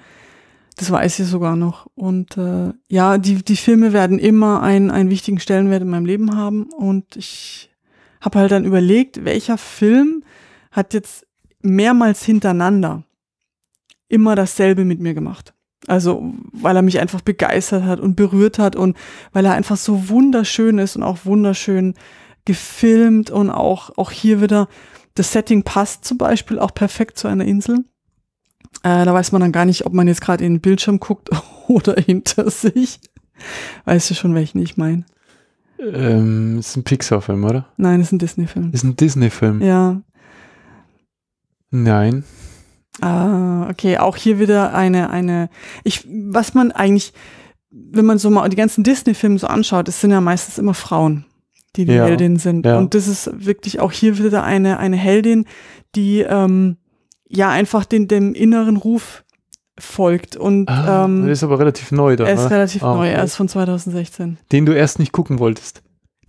das weiß ich sogar noch. Und äh, ja, die, die Filme werden immer einen, einen wichtigen Stellenwert in meinem Leben haben. Und ich habe halt dann überlegt, welcher Film hat jetzt mehrmals hintereinander immer dasselbe mit mir gemacht. Also, weil er mich einfach begeistert hat und berührt hat und weil er einfach so wunderschön ist und auch wunderschön gefilmt und auch, auch hier wieder das Setting passt zum Beispiel auch perfekt zu einer Insel. Äh, da weiß man dann gar nicht, ob man jetzt gerade in den Bildschirm guckt oder hinter sich. Weißt du schon, welchen ich meine? Ähm, ist ein Pixar-Film, oder? Nein, ist ein Disney-Film. Ist ein Disney-Film. Ja. Nein. Ah, okay, auch hier wieder eine, eine, ich, was man eigentlich, wenn man so mal die ganzen Disney-Filme so anschaut, es sind ja meistens immer Frauen, die die ja, Heldin sind. Ja. Und das ist wirklich auch hier wieder eine, eine Heldin, die ähm, ja einfach den, dem inneren Ruf folgt. Und, ah, ähm, ist aber relativ neu da. Er ist ne? relativ ah, neu, er ist von 2016. Den du erst nicht gucken wolltest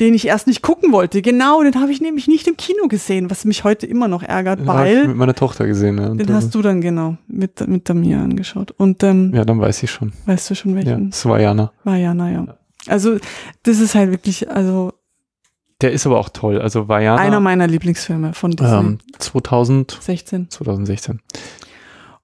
den ich erst nicht gucken wollte. Genau, den habe ich nämlich nicht im Kino gesehen, was mich heute immer noch ärgert, den weil. ich mit meiner Tochter gesehen, ja. Den hast äh, du dann genau mit, mit der Mia angeschaut. Und, ähm, ja, dann weiß ich schon. Weißt du schon welchen? Ja, Svajana. Svajana, ja. Also, das ist halt wirklich, also. Der ist aber auch toll. Also, Vajana. Einer meiner Lieblingsfilme von Disney. Ähm, 2016. 2016.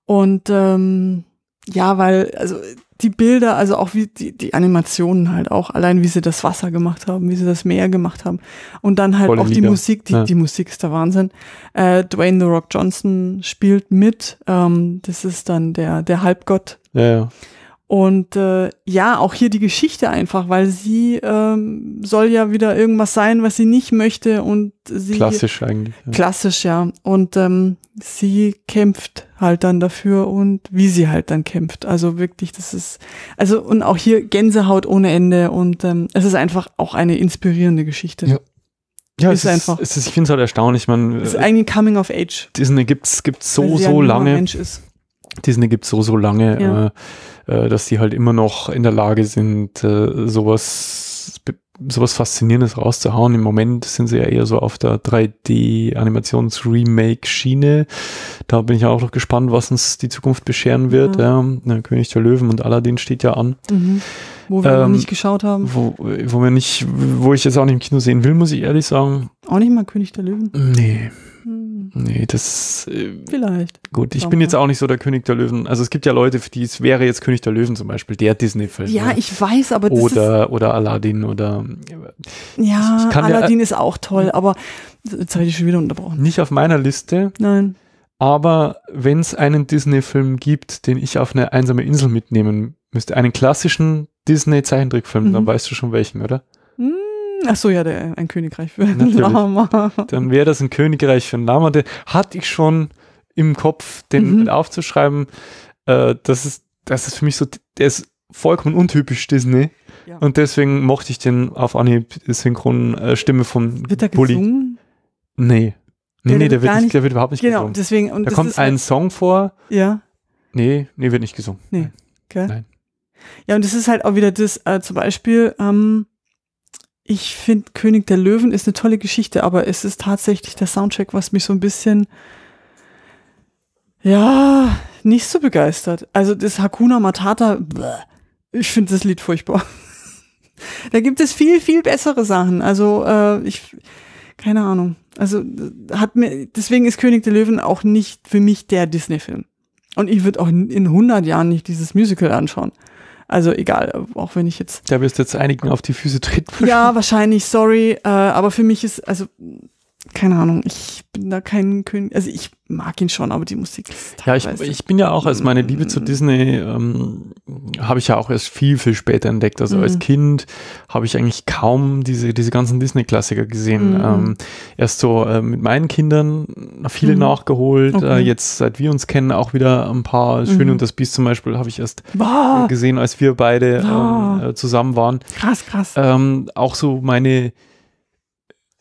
Und, ähm, ja, weil, also die Bilder, also auch wie die, die Animationen halt auch, allein wie sie das Wasser gemacht haben, wie sie das Meer gemacht haben. Und dann halt Volle auch Lieder. die Musik, die, ja. die Musik ist der Wahnsinn. Äh, Dwayne The Rock Johnson spielt mit, ähm, das ist dann der, der Halbgott. Ja, ja. Und äh, ja, auch hier die Geschichte einfach, weil sie ähm, soll ja wieder irgendwas sein, was sie nicht möchte und sie klassisch eigentlich ja. klassisch ja und ähm, sie kämpft halt dann dafür und wie sie halt dann kämpft. Also wirklich, das ist also und auch hier Gänsehaut ohne Ende und ähm, es ist einfach auch eine inspirierende Geschichte. Ja. Ja, ist es ist einfach. Es ist, ich finde es halt erstaunlich, man. Es ist äh, eigentlich Coming of Age. Disney gibt's gibt's so so lange. Mensch ist. Disney gibt's so so lange. Äh, äh, dass die halt immer noch in der Lage sind, äh, sowas sowas Faszinierendes rauszuhauen. Im Moment sind sie ja eher so auf der 3D-Animations-Remake-Schiene. Da bin ich ja auch noch gespannt, was uns die Zukunft bescheren wird. Mhm. Ja. ja König der Löwen und Aladdin steht ja an. Mhm. Wo wir ähm, nicht geschaut haben. Wo, wo wir nicht, wo ich jetzt auch nicht im Kino sehen will, muss ich ehrlich sagen. Auch nicht mal König der Löwen? Nee. Hm. Nee, das. Äh, Vielleicht. Gut, ich bin jetzt auch nicht so der König der Löwen. Also es gibt ja Leute, für die es wäre jetzt König der Löwen zum Beispiel, der Disney-Film. Ja, ne? ich weiß, aber das Oder, ist oder Aladdin oder ja, äh, Aladdin ist auch toll, aber jetzt habe ich schon wieder unterbrochen. Nicht auf meiner Liste. Nein. Aber wenn es einen Disney-Film gibt, den ich auf eine einsame Insel mitnehmen müsste, einen klassischen Disney-Zeichentrickfilm, mhm. dann weißt du schon welchen, oder? Mhm. Ach so, ja, der, ein Königreich für einen Lama. Dann wäre das ein Königreich für einen Lama. Den hatte ich schon im Kopf, den mhm. aufzuschreiben. Äh, das, ist, das ist für mich so, der ist vollkommen untypisch Disney. Ja. Und deswegen mochte ich den auf Anhieb synchronen äh, Stimme vom Wird der Bulli. gesungen? Nee. Nee, der nee, der wird, nicht, nicht, der wird überhaupt nicht genau, gesungen. deswegen. Und da kommt ein halt, Song vor. Ja. Nee, nee, wird nicht gesungen. Nee. Okay. Nein. Ja, und das ist halt auch wieder das, äh, zum Beispiel, ähm, ich finde König der Löwen ist eine tolle Geschichte, aber es ist tatsächlich der Soundtrack, was mich so ein bisschen, ja, nicht so begeistert. Also das Hakuna Matata, bleh, ich finde das Lied furchtbar. da gibt es viel, viel bessere Sachen. Also äh, ich, keine Ahnung. Also hat mir, deswegen ist König der Löwen auch nicht für mich der Disney-Film. Und ich würde auch in, 100 Jahren nicht dieses Musical anschauen. Also egal, auch wenn ich jetzt. Da wirst du jetzt einigen auf die Füße treten. Ja, wahrscheinlich, sorry. Äh, aber für mich ist, also keine Ahnung, ich bin da kein König. Also ich mag ihn schon, aber die Musik ist Ja, ich, ich bin ja auch, also meine Liebe zu mm. Disney ähm, habe ich ja auch erst viel, viel später entdeckt. Also mhm. als mm. Kind habe ich eigentlich kaum diese, diese ganzen Disney-Klassiker gesehen. Mhm. Ähm, erst so äh, mit meinen Kindern viele mhm. nachgeholt. Äh, okay. Äh, jetzt, seit wir uns kennen, auch wieder ein paar. Schön mhm. und das Biest zum Beispiel habe ich erst äh, gesehen, als wir beide ähm, äh, zusammen waren. Krass, krass. Ähm, auch so meine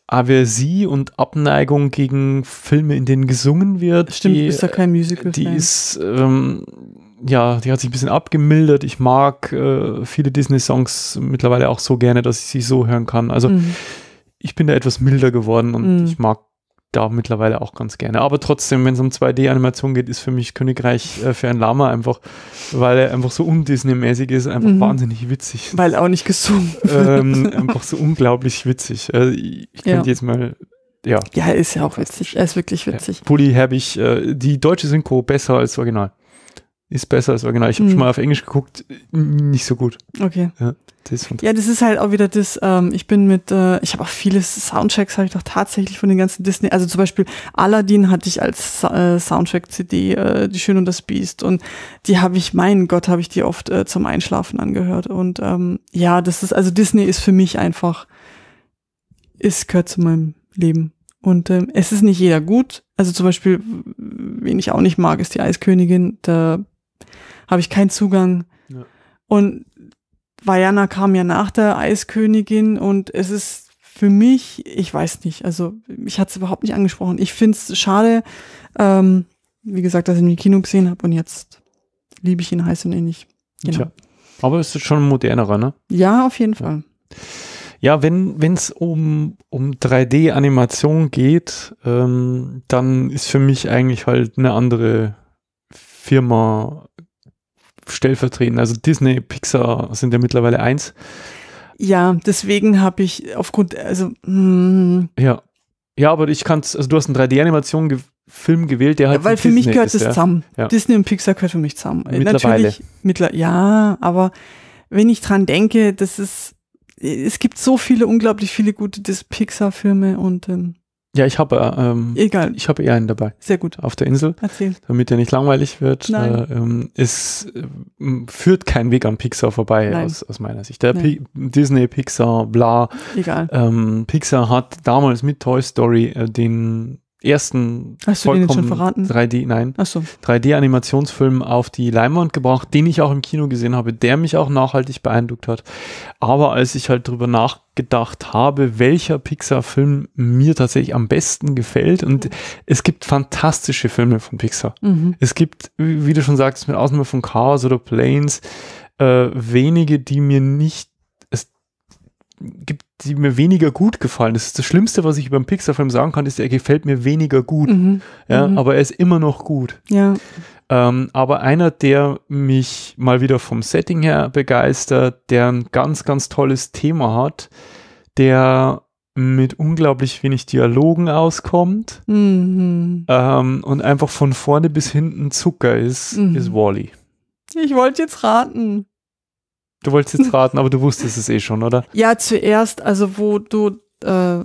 Aversie und Abneigung gegen Filme, in denen gesungen wird. Stimmt, die, ist da kein Musical. Die Fan. ist, ähm, ja, die hat sich ein bisschen abgemildert. Ich mag äh, viele Disney-Songs mittlerweile auch so gerne, dass ich sie so hören kann. Also mhm. ich bin da etwas milder geworden und mhm. ich mag da mittlerweile auch ganz gerne. Aber trotzdem, wenn es um 2D-Animation geht, ist für mich Königreich äh, für ein Lama einfach, weil er einfach so undisney-mäßig ist, einfach mhm. wahnsinnig witzig. Weil auch nicht gesungen. Ähm, einfach so unglaublich witzig. Also ich könnte ja. jetzt mal ja. Ja, er ist ja auch witzig. Er ist wirklich witzig. Ja. Pulli habe ich, äh, die deutsche Synchro besser als Original. Ist besser als Original. Ich habe mhm. schon mal auf Englisch geguckt, nicht so gut. Okay. Ja das und Ja, das ist halt auch wieder das, ähm, ich bin mit, äh, ich habe auch viele Soundtracks, habe halt ich doch tatsächlich von den ganzen Disney, also zum Beispiel Aladdin hatte ich als äh, Soundtrack-CD, äh, Die Schön und das Biest und die habe ich, mein Gott, habe ich die oft äh, zum Einschlafen angehört und ähm, ja, das ist, also Disney ist für mich einfach, es gehört zu meinem Leben. Und ähm, es ist nicht jeder gut. Also zum Beispiel, wen ich auch nicht mag, ist die Eiskönigin. Da habe ich keinen Zugang. Ja. Und Vajana kam ja nach der Eiskönigin und es ist für mich, ich weiß nicht, also ich hatte es überhaupt nicht angesprochen. Ich finde es schade, ähm, wie gesagt, dass ich ihn im Kino gesehen habe und jetzt liebe ich ihn heiß und ähnlich. Genau. Tja. Aber es ist schon ein modernerer, ne? Ja, auf jeden Fall. Ja, wenn es um, um 3D-Animation geht, ähm, dann ist für mich eigentlich halt eine andere Firma stellvertretend. Also Disney, Pixar sind ja mittlerweile eins. Ja, deswegen habe ich aufgrund, also. Mm. Ja. Ja, aber ich kann's, also du hast einen 3D-Animation-Film gewählt, der halt. Ja, weil für Disney mich gehört ist, das zusammen. Ja. Disney und Pixar gehört für mich zusammen. Äh, mittlerweile. Natürlich, mittler, ja, aber wenn ich dran denke, das ist, es gibt so viele, unglaublich viele gute Pixar-Filme und ähm, ja, ich habe, ähm, Egal. ich habe eh einen dabei. Sehr gut. Auf der Insel. Erzähl. Damit er nicht langweilig wird. Nein. Äh, ähm, es äh, führt kein Weg an Pixar vorbei aus, aus meiner Sicht. Der Pi Disney, Pixar, bla. Egal. Ähm, Pixar hat damals mit Toy Story äh, den ersten Hast du vollkommen den schon verraten? 3D, nein, so. 3D-Animationsfilm auf die Leinwand gebracht, den ich auch im Kino gesehen habe, der mich auch nachhaltig beeindruckt hat. Aber als ich halt drüber nachgedacht habe, welcher Pixar-Film mir tatsächlich am besten gefällt und mhm. es gibt fantastische Filme von Pixar. Mhm. Es gibt, wie du schon sagst, mit Ausnahme von Cars oder Planes, äh, wenige, die mir nicht, es gibt die mir weniger gut gefallen. Das ist das Schlimmste, was ich über einen Pixar-Film sagen kann, ist, er gefällt mir weniger gut. Mhm. Ja, mhm. Aber er ist immer noch gut. Ja. Ähm, aber einer, der mich mal wieder vom Setting her begeistert, der ein ganz, ganz tolles Thema hat, der mit unglaublich wenig Dialogen auskommt mhm. ähm, und einfach von vorne bis hinten Zucker ist, mhm. ist Wally. -E. Ich wollte jetzt raten. Du wolltest jetzt raten, aber du wusstest es eh schon, oder? Ja, zuerst, also wo du äh,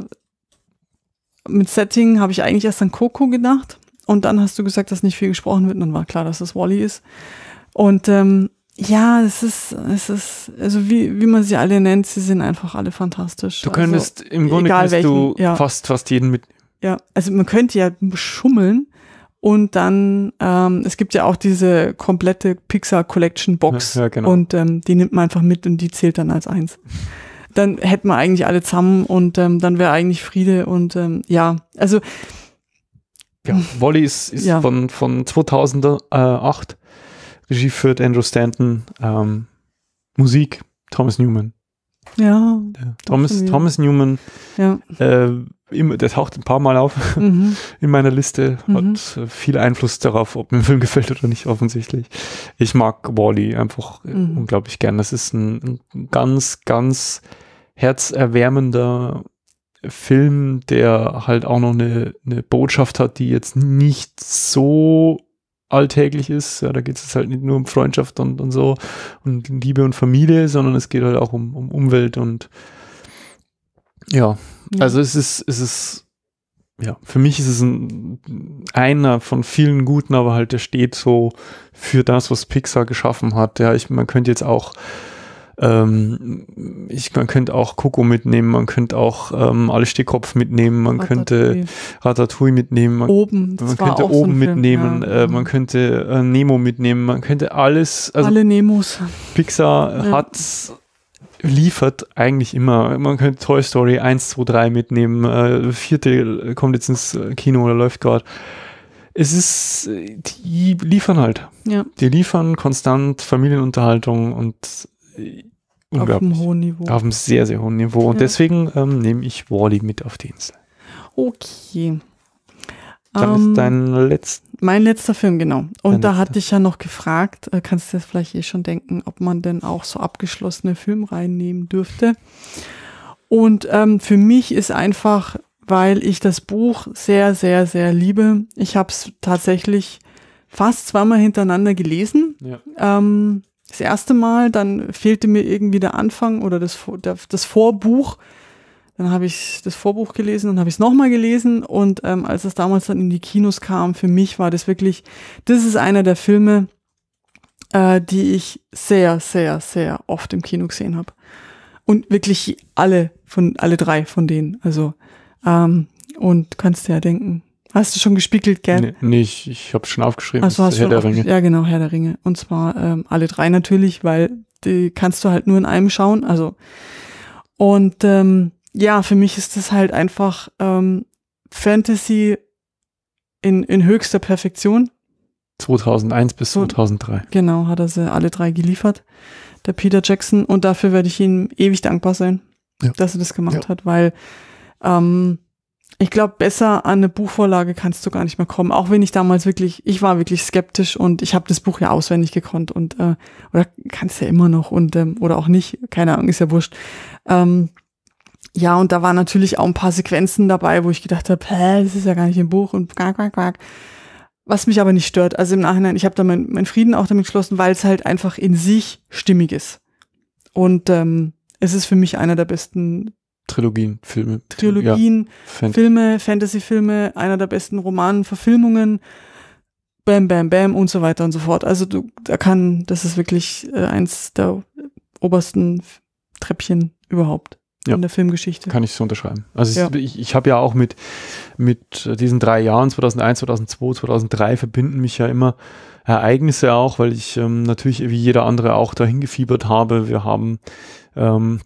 mit Setting habe ich eigentlich erst an Coco gedacht und dann hast du gesagt, dass nicht viel gesprochen wird und dann war klar, dass es Wally ist. Und ähm, ja, es ist, es ist, also wie, wie man sie alle nennt, sie sind einfach alle fantastisch. Du könntest also, im Grunde egal könntest welchen, du ja. fast, fast jeden mit. Ja, also man könnte ja schummeln, und dann, ähm, es gibt ja auch diese komplette Pixar Collection Box. Ja, ja, genau. Und ähm, die nimmt man einfach mit und die zählt dann als eins. Dann hätten wir eigentlich alle zusammen und ähm, dann wäre eigentlich Friede und ähm, ja, also. Ja, Wally ist, ist ja. von, von 2008. Äh, Regie führt Andrew Stanton. Ähm, Musik Thomas Newman. Ja. Thomas, Thomas Newman. Ja. Äh, immer, der taucht ein paar Mal auf mhm. in meiner Liste, mhm. hat äh, viel Einfluss darauf, ob mir ein Film gefällt oder nicht, offensichtlich. Ich mag Wally einfach äh, mhm. unglaublich gern. Das ist ein, ein, ganz, ganz herzerwärmender Film, der halt auch noch eine, eine Botschaft hat, die jetzt nicht so alltäglich ist. Ja, da geht es halt nicht nur um Freundschaft und, und so und Liebe und Familie, sondern es geht halt auch um, um Umwelt und ja, ja. also es ist, es ist, ja, für mich ist es ein, einer von vielen guten, aber halt der steht so für das, was Pixar geschaffen hat. Ja, ich, man könnte jetzt auch ähm, ich, man könnte auch Coco mitnehmen, man könnte auch ähm, alle Stickkopf mitnehmen, man Ratatouille. könnte Ratatouille mitnehmen, man, oben, man könnte oben so mitnehmen, Film, ja. äh, man könnte äh, Nemo mitnehmen, man könnte alles. Also alle Nemos. Pixar ja. hat liefert eigentlich immer. Man könnte Toy Story 1, 2, 3 mitnehmen, äh, vierte kommt jetzt ins äh, Kino oder läuft gerade. Es ist, die liefern halt. Ja. Die liefern konstant Familienunterhaltung und äh, auf einem hohen Niveau. Auf einem sehr, sehr hohen Niveau. Und ja. deswegen ähm, nehme ich Wally mit auf die Insel. Okay. Dann ähm, ist dein letzter. Mein letzter Film, genau. Und da hatte ich ja noch gefragt, äh, kannst du dir vielleicht eh schon denken, ob man denn auch so abgeschlossene Filmreihen nehmen dürfte. Und ähm, für mich ist einfach, weil ich das Buch sehr, sehr, sehr liebe. Ich habe es tatsächlich fast zweimal hintereinander gelesen. Ja. Ähm, das erste Mal, dann fehlte mir irgendwie der Anfang oder das, das Vorbuch. Dann habe ich das Vorbuch gelesen, dann habe ich es nochmal gelesen und ähm, als es damals dann in die Kinos kam, für mich war das wirklich, das ist einer der Filme, äh, die ich sehr, sehr, sehr oft im Kino gesehen habe. Und wirklich alle von, alle drei von denen. Also, ähm, und kannst dir ja denken. Hast du schon gespiegelt, gell? Nee, nee ich, ich habe schon aufgeschrieben. Also hast Herr der Ringe. Ja, genau, Herr der Ringe. Und zwar ähm, alle drei natürlich, weil die kannst du halt nur in einem schauen. Also und ähm, ja, für mich ist das halt einfach ähm, Fantasy in, in höchster Perfektion. 2001 bis 2003. Genau, hat er sie alle drei geliefert, der Peter Jackson. Und dafür werde ich ihm ewig dankbar sein, ja. dass er das gemacht ja. hat, weil ähm, ich glaube, besser an eine Buchvorlage kannst du gar nicht mehr kommen. Auch wenn ich damals wirklich, ich war wirklich skeptisch und ich habe das Buch ja auswendig gekonnt und äh, oder kannst ja immer noch und ähm, oder auch nicht, keine Ahnung, ist ja wurscht. Ähm, ja, und da waren natürlich auch ein paar Sequenzen dabei, wo ich gedacht habe, hä, das ist ja gar nicht im Buch und quack, quack, quack. Was mich aber nicht stört. Also im Nachhinein, ich habe da meinen mein Frieden auch damit geschlossen, weil es halt einfach in sich stimmig ist. Und ähm, es ist für mich einer der besten Trilogien, Filme. Trilogien, ja, Filme, Fantasy-Filme, einer der besten Romanen, Verfilmungen, Bam, Bam, Bam und so weiter und so fort. Also du, da kann, das ist wirklich äh, eins der obersten Treppchen überhaupt ja. in der Filmgeschichte. Kann ich so unterschreiben. Also ja. ich, ich habe ja auch mit, mit diesen drei Jahren 2001, 2002, 2003 verbinden mich ja immer Ereignisse auch, weil ich ähm, natürlich wie jeder andere auch dahin gefiebert habe. Wir haben ähm,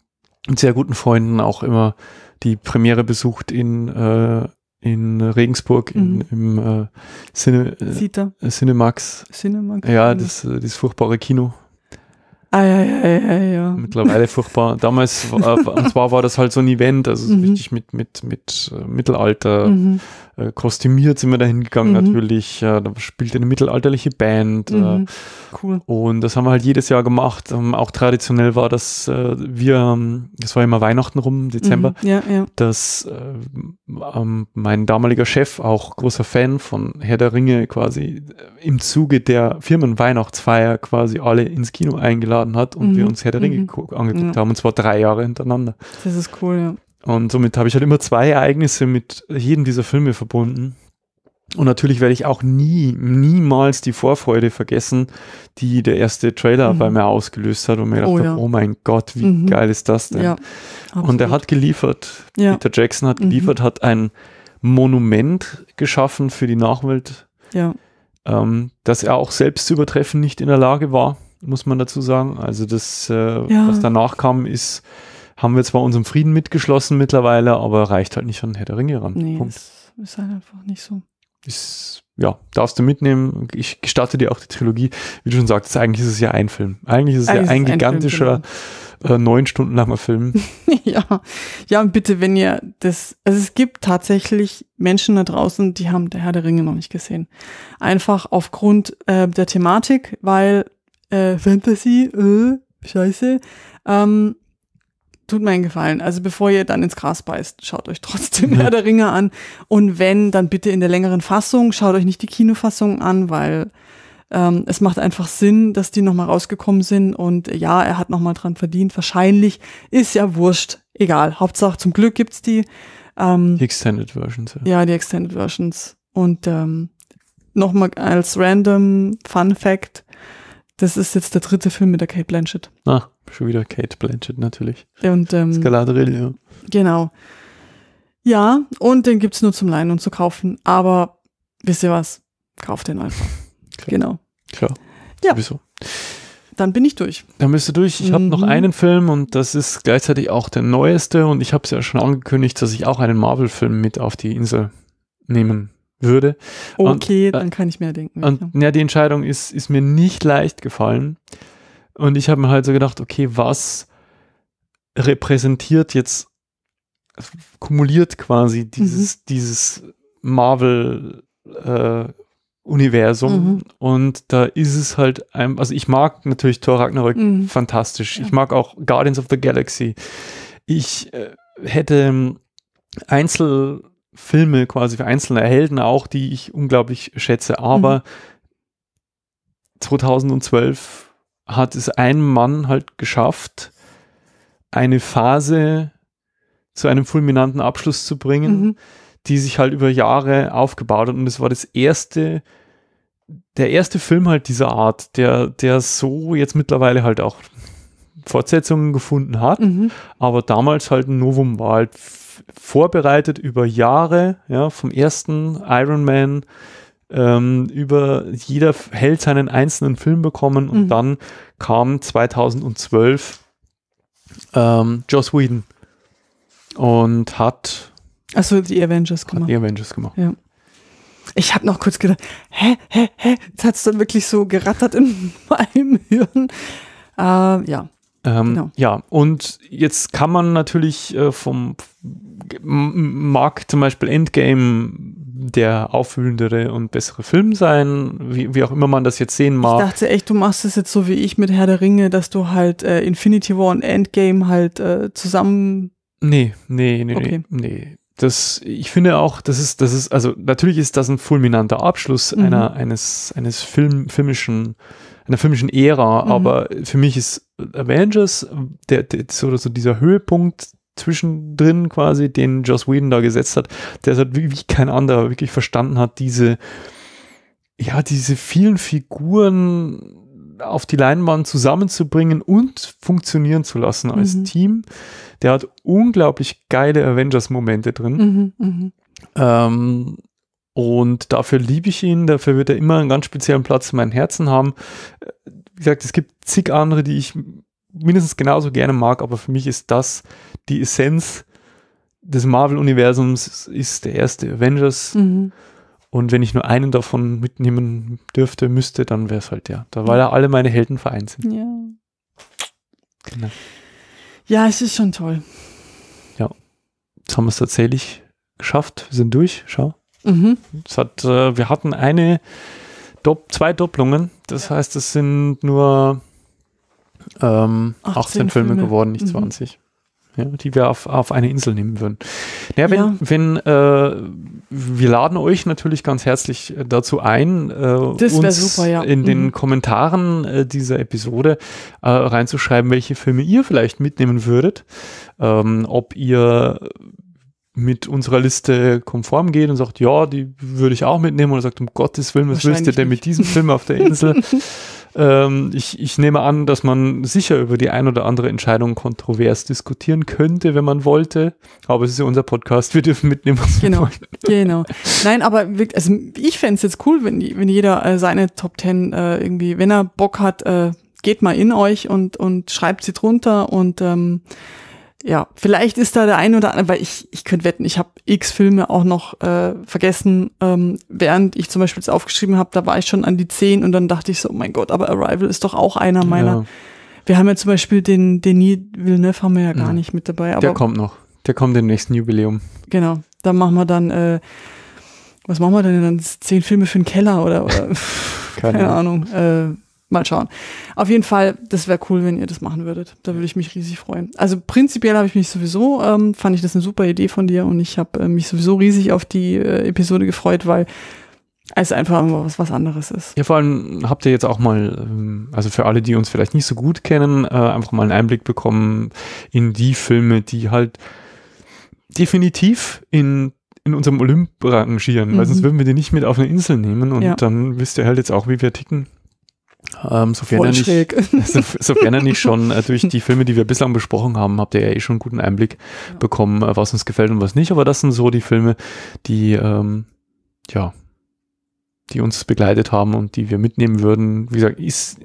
mit sehr guten Freunden auch immer die Premiere besucht in, äh, in Regensburg mhm. im äh, Cine, äh, Cinemax. Cinemax. Ja, genau. das, äh, das furchtbare Kino Ah, ja, ja, ja, ja. Mittlerweile furchtbar. Damals, äh, und zwar war das halt so ein Event, also mhm. richtig mit, mit, mit äh, Mittelalter, mhm äh, kostümiert sind wir da hingegangen mhm. natürlich. Äh, da spielt eine mittelalterliche Band. Äh, mhm. Äh, cool. Und das haben wir halt jedes Jahr gemacht. Ähm, auch traditionell war, dass äh, wir, das war immer Weihnachten rum, mhm. Dezember, mhm. ja, ja. dass äh, ähm, mein damaliger Chef, auch großer Fan von Herr der Ringe, quasi im Zuge der Firmenweihnachtsfeier quasi alle ins Kino eingeladen hat und wir mhm. uns Herr der Ringe mhm. angeguckt ja. haben. Und zwar drei Jahre hintereinander. Das ist cool, ja. Und somit habe ich halt immer zwei Ereignisse mit jedem dieser Filme verbunden. Und natürlich werde ich auch nie, niemals die Vorfreude vergessen, die der erste Trailer mhm. bei mir ausgelöst hat und mir oh, gedacht, ja. oh mein Gott, wie mhm. geil ist das denn? Ja, und er hat geliefert. Ja. Peter Jackson hat mhm. geliefert, mhm. hat ein Monument geschaffen für die Nachwelt, ja. ähm, dass er auch selbst zu übertreffen nicht in der Lage war, muss man dazu sagen. Also das, äh, was danach kam, ist haben wir zwar unseren Frieden mitgeschlossen mittlerweile, aber reicht halt nicht an Herr der Ringe ran. Nee, Punkt. Ist, ist halt einfach nicht so. Ist, ja, darfst du mitnehmen. Ich gestatte dir auch die Trilogie. Wie du schon sagtest, eigentlich ist es ja ein Film. Eigentlich ist es eigentlich ja ein gigantischer, ein genau. äh, neun Stunden langer Film. ja. Ja, und bitte, wenn ihr das, also es gibt tatsächlich Menschen da draußen, die haben der Herr der Ringe noch nicht gesehen. Einfach aufgrund äh, der Thematik, weil äh, Fantasy, äh, scheiße. Ähm, tut mir einen Gefallen. Also bevor ihr dann ins Gras beißt, schaut euch trotzdem Herr ja. der Ringe an. Und wenn, dann bitte in der längeren Fassung. Schaut euch nicht die Kinofassung an, weil ähm, es macht einfach Sinn, dass die nochmal rausgekommen sind. Und ja, er hat nochmal dran verdient. Wahrscheinlich ist ja wurscht. Egal. Hauptsache, zum Glück gibt's die. Ähm, die Extended Versions. Ja. ja, die Extended Versions. Und ähm, nochmal als random Fun Fact. Das ist jetzt der dritte Film mit der Kate Blanchett. Ah, schon wieder Kate Blanchett natürlich. Und, ähm, Skaladrill, ja. Genau. Ja, und den gibt es nur zum Leihen und zu kaufen. Aber wisst ihr was? Kauft den einfach. Klar. Genau. Klar. Ja. Sowieso. Dann bin ich durch. Dann bist du durch. Ich mhm. habe noch einen Film und das ist gleichzeitig auch der neueste. Und ich habe es ja schon angekündigt, dass ich auch einen Marvel-Film mit auf die Insel nehmen würde. Okay, und, äh, dann kann ich mir denken. Und ja, die Entscheidung ist, ist mir nicht leicht gefallen. Und ich habe mir halt so gedacht, okay, was repräsentiert jetzt, kumuliert quasi mhm. dieses, mhm. dieses Marvel äh, Universum mhm. und da ist es halt ein, also ich mag natürlich Thor Ragnarök mhm. fantastisch. Ja. Ich mag auch Guardians of the Galaxy. Ich äh, hätte ähm, Einzelfilme quasi für einzelne Helden auch, die ich unglaublich schätze, aber mhm. 2012 hat es ein Mann halt geschafft, eine Phase zu einem fulminanten Abschluss zu bringen, mhm. die sich halt über Jahre aufgebaut hat. Und es war das erste, der erste Film halt dieser Art, der, der so jetzt mittlerweile halt auch Fortsetzungen gefunden hat, mhm. aber damals halt ein Novum war halt vorbereitet über Jahre, ja, vom ersten Iron Man ähm, über jeder Held seinen einzelnen Film bekommen und mhm. dann kam 2012 ähm, Joss Whedon und hat also die Avengers gemacht. die Avengers gemacht. Ja. Ich habe noch kurz gedacht, hä, hä, hä, jetzt hat es dann wirklich so gerattert in meinem Hirn. Äh, ja. Ähm, genau. Ja, und jetzt kann man natürlich äh, vom, mag zum Beispiel Endgame der aufwühlendere und bessere Film sein, wie, wie auch immer man das jetzt sehen mag. Ich dachte echt, du machst es jetzt so wie ich mit Herr der Ringe, dass du halt äh, Infinity War und Endgame halt äh, zusammen. Nee, nee, nee, okay. nee, nee. Das, ich finde auch, das ist, das ist, also natürlich ist das ein fulminanter Abschluss mhm. einer, eines, eines Film, filmischen, einer filmischen Ära, mhm. aber für mich ist Avengers der, der, so, so dieser Höhepunkt zwischendrin quasi, den Joss Whedon da gesetzt hat, der es halt wie, wie kein anderer wirklich verstanden hat, diese, ja, diese vielen Figuren auf die Leinwand zusammenzubringen und funktionieren zu lassen als mhm. Team. Der hat unglaublich geile Avengers-Momente drin. Mhm, mh. ähm, und dafür liebe ich ihn, dafür wird er immer einen ganz speziellen Platz in meinem Herzen haben. Äh, wie gesagt, es gibt zig andere, die ich mindestens genauso gerne mag, aber für mich ist das die Essenz des Marvel-Universums, ist der erste Avengers. Mhm. Und wenn ich nur einen davon mitnehmen dürfte, müsste, dann wäre es halt der. Da, weil ja alle meine Helden vereint sind. Ja. Genau. Ja, es ist schon toll. Ja. Jetzt haben wir es tatsächlich geschafft. Wir sind durch. Schau. Mhm. Hat, äh, wir hatten eine, Dopp zwei Doppelungen. Das ja. heißt, es sind nur ähm, 18, 18 Filme, Filme, geworden, nicht mhm. 20. Ja, die wir auf, auf eine Insel nehmen würden. Naja, wenn, ja. wenn äh, wir laden euch natürlich ganz herzlich äh, dazu ein, äh, uns super, ja. in mhm. den Kommentaren äh, dieser Episode äh, reinzuschreiben, welche Filme ihr vielleicht mitnehmen würdet, ähm, ob ihr mit unserer Liste konform geht und sagt, ja, die würde ich auch mitnehmen oder sagt, um Gottes Willen, was willst du denn mit diesem Film auf der Insel? Ähm, ich, ich nehme an, dass man sicher über die ein oder andere Entscheidung kontrovers diskutieren könnte, wenn man wollte. Aber es ist ja unser Podcast, wir dürfen mitnehmen, was genau, wir wollen. Genau. Nein, aber wirklich, also ich fände es jetzt cool, wenn, wenn jeder äh, seine Top Ten äh, irgendwie, wenn er Bock hat, äh, geht mal in euch und, und schreibt sie drunter und ähm, ja, vielleicht ist da der eine oder andere, weil ich, ich könnte wetten, ich habe x Filme auch noch äh, vergessen, ähm, während ich zum Beispiel jetzt aufgeschrieben habe, da war ich schon an die 10 und dann dachte ich so, oh mein Gott, aber Arrival ist doch auch einer meiner. Ja. Wir haben ja zum Beispiel den Denis Villeneuve haben wir ja gar ja. Mhm. nicht mit dabei. Aber der kommt noch. Der kommt im nächsten Jubiläum. Genau. da machen wir dann, äh, was machen wir denn dann? Zehn Filme für den Keller oder, oder keine, keine Ahnung. Äh, Mal schauen. Auf jeden Fall, das wäre cool, wenn ihr das machen würdet. Da würde ich mich riesig freuen. Also prinzipiell habe ich mich sowieso, ähm, fand ich das eine super Idee von dir und ich habe äh, mich sowieso riesig auf die äh, Episode gefreut, weil es einfach was, was anderes ist. Ja, vor allem habt ihr jetzt auch mal, ähm, also für alle, die uns vielleicht nicht so gut kennen, äh, einfach mal einen Einblick bekommen in die Filme, die halt definitiv in in unserem Olymp rangieren, mhm. weil sonst würden wir die nicht mit auf eine Insel nehmen und ja. dann wisst ihr halt jetzt auch, wie wir ticken. Ähm, sofern, er nicht, sofern er nicht schon äh, durch die Filme, die wir bislang besprochen haben, habt ihr ja eh schon einen guten Einblick ja. bekommen, äh, was uns gefällt und was nicht. Aber das sind so die Filme, die, ähm, ja, die uns begleitet haben und die wir mitnehmen würden. Wie gesagt, ist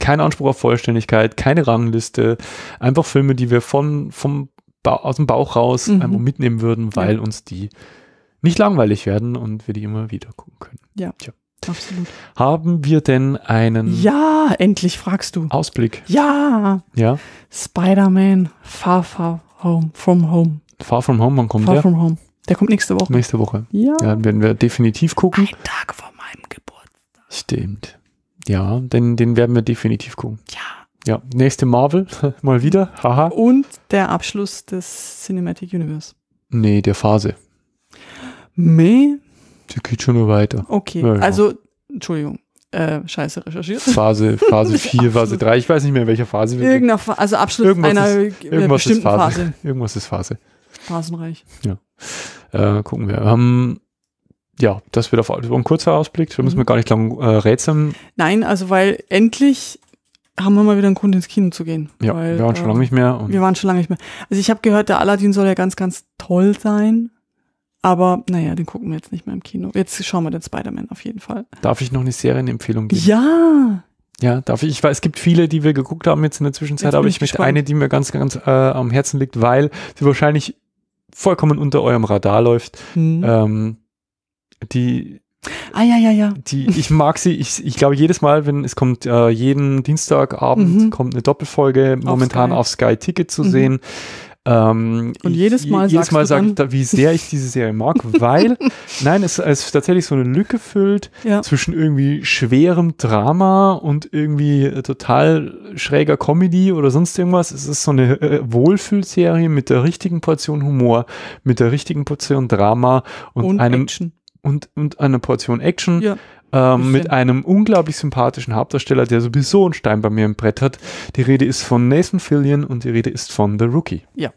kein Anspruch auf Vollständigkeit, keine Rangliste, einfach Filme, die wir von, vom ba aus dem Bauch raus mhm. einfach mitnehmen würden, weil ja. uns die nicht langweilig werden und wir die immer wieder gucken können. Ja. Tja. Absolut. Haben wir denn einen. Ja, endlich fragst du. Ausblick. Ja. Ja. Spider-Man Far, Far Home, From Home. Far From Home, wann kommt Far der? Far From Home. Der kommt nächste Woche. Nächste Woche. Ja. ja. Werden wir definitiv gucken. Ein Tag vor meinem Geburtstag. Stimmt. Ja, den, den werden wir definitiv gucken. Ja. Ja, nächste Marvel, mal wieder. Haha. Und der Abschluss des Cinematic Universe. Nee, der Phase. Meh, die geht schon nur weiter. Okay, ja, ja. also, Entschuldigung. Äh, scheiße recherchiert. Phase, 4, Phase 3, ich weiß nicht mehr, in welcher Phase wir sind. Fa also Abschluss irgendwas einer ist, äh, irgendwas bestimmten ist Phase. Phase. Irgendwas ist Phase. Phasenreich. Ja. Äh, gucken wir. Um, ähm, ja, das wird auf ein kurzer Ausblick, da müssen wir mhm. gar nicht lang äh, rätseln. Nein, also weil endlich haben wir mal wieder einen Grund ins Kino zu gehen. Ja, weil, wir waren schon lange ähm, nicht mehr. wir waren schon lange nicht mehr. Also ich habe gehört, der Aladdin soll ja ganz, ganz toll sein. Aber naja, den gucken wir jetzt nicht mehr im Kino. Jetzt schauen wir den Spider-Man auf jeden Fall. Darf ich noch eine Serienempfehlung geben? Ja! Ja, darf ich, ich weiß, es gibt viele, die wir geguckt haben jetzt in der Zwischenzeit, aber ich möchte eine, die mir ganz, ganz äh, am Herzen liegt, weil sie wahrscheinlich vollkommen unter eurem Radar läuft. Hm. Ähm, die Ah ja, ja, ja. Die, ich mag sie, ich, ich glaube jedes Mal, wenn es kommt, äh, jeden Dienstagabend mhm. kommt eine Doppelfolge momentan auf Sky, auf Sky Ticket zu mhm. sehen. Ähm, und jedes Mal, je, jedes Mal sagt er, wie sehr ich diese Serie mag, weil, nein, es, es tatsächlich so eine Lücke füllt ja. zwischen irgendwie schwerem Drama und irgendwie äh, total schräger Comedy oder sonst irgendwas. Es ist so eine äh, Wohlfühlserie mit der richtigen Portion Humor, mit der richtigen Portion Drama und, und einem Action. Und, und einer Portion Action. Ja. Ähm, mit einem unglaublich sympathischen Hauptdarsteller, der sowieso einen Stein bei mir im Brett hat. Die Rede ist von Nathan Fillion und die Rede ist von The Rookie. Ja.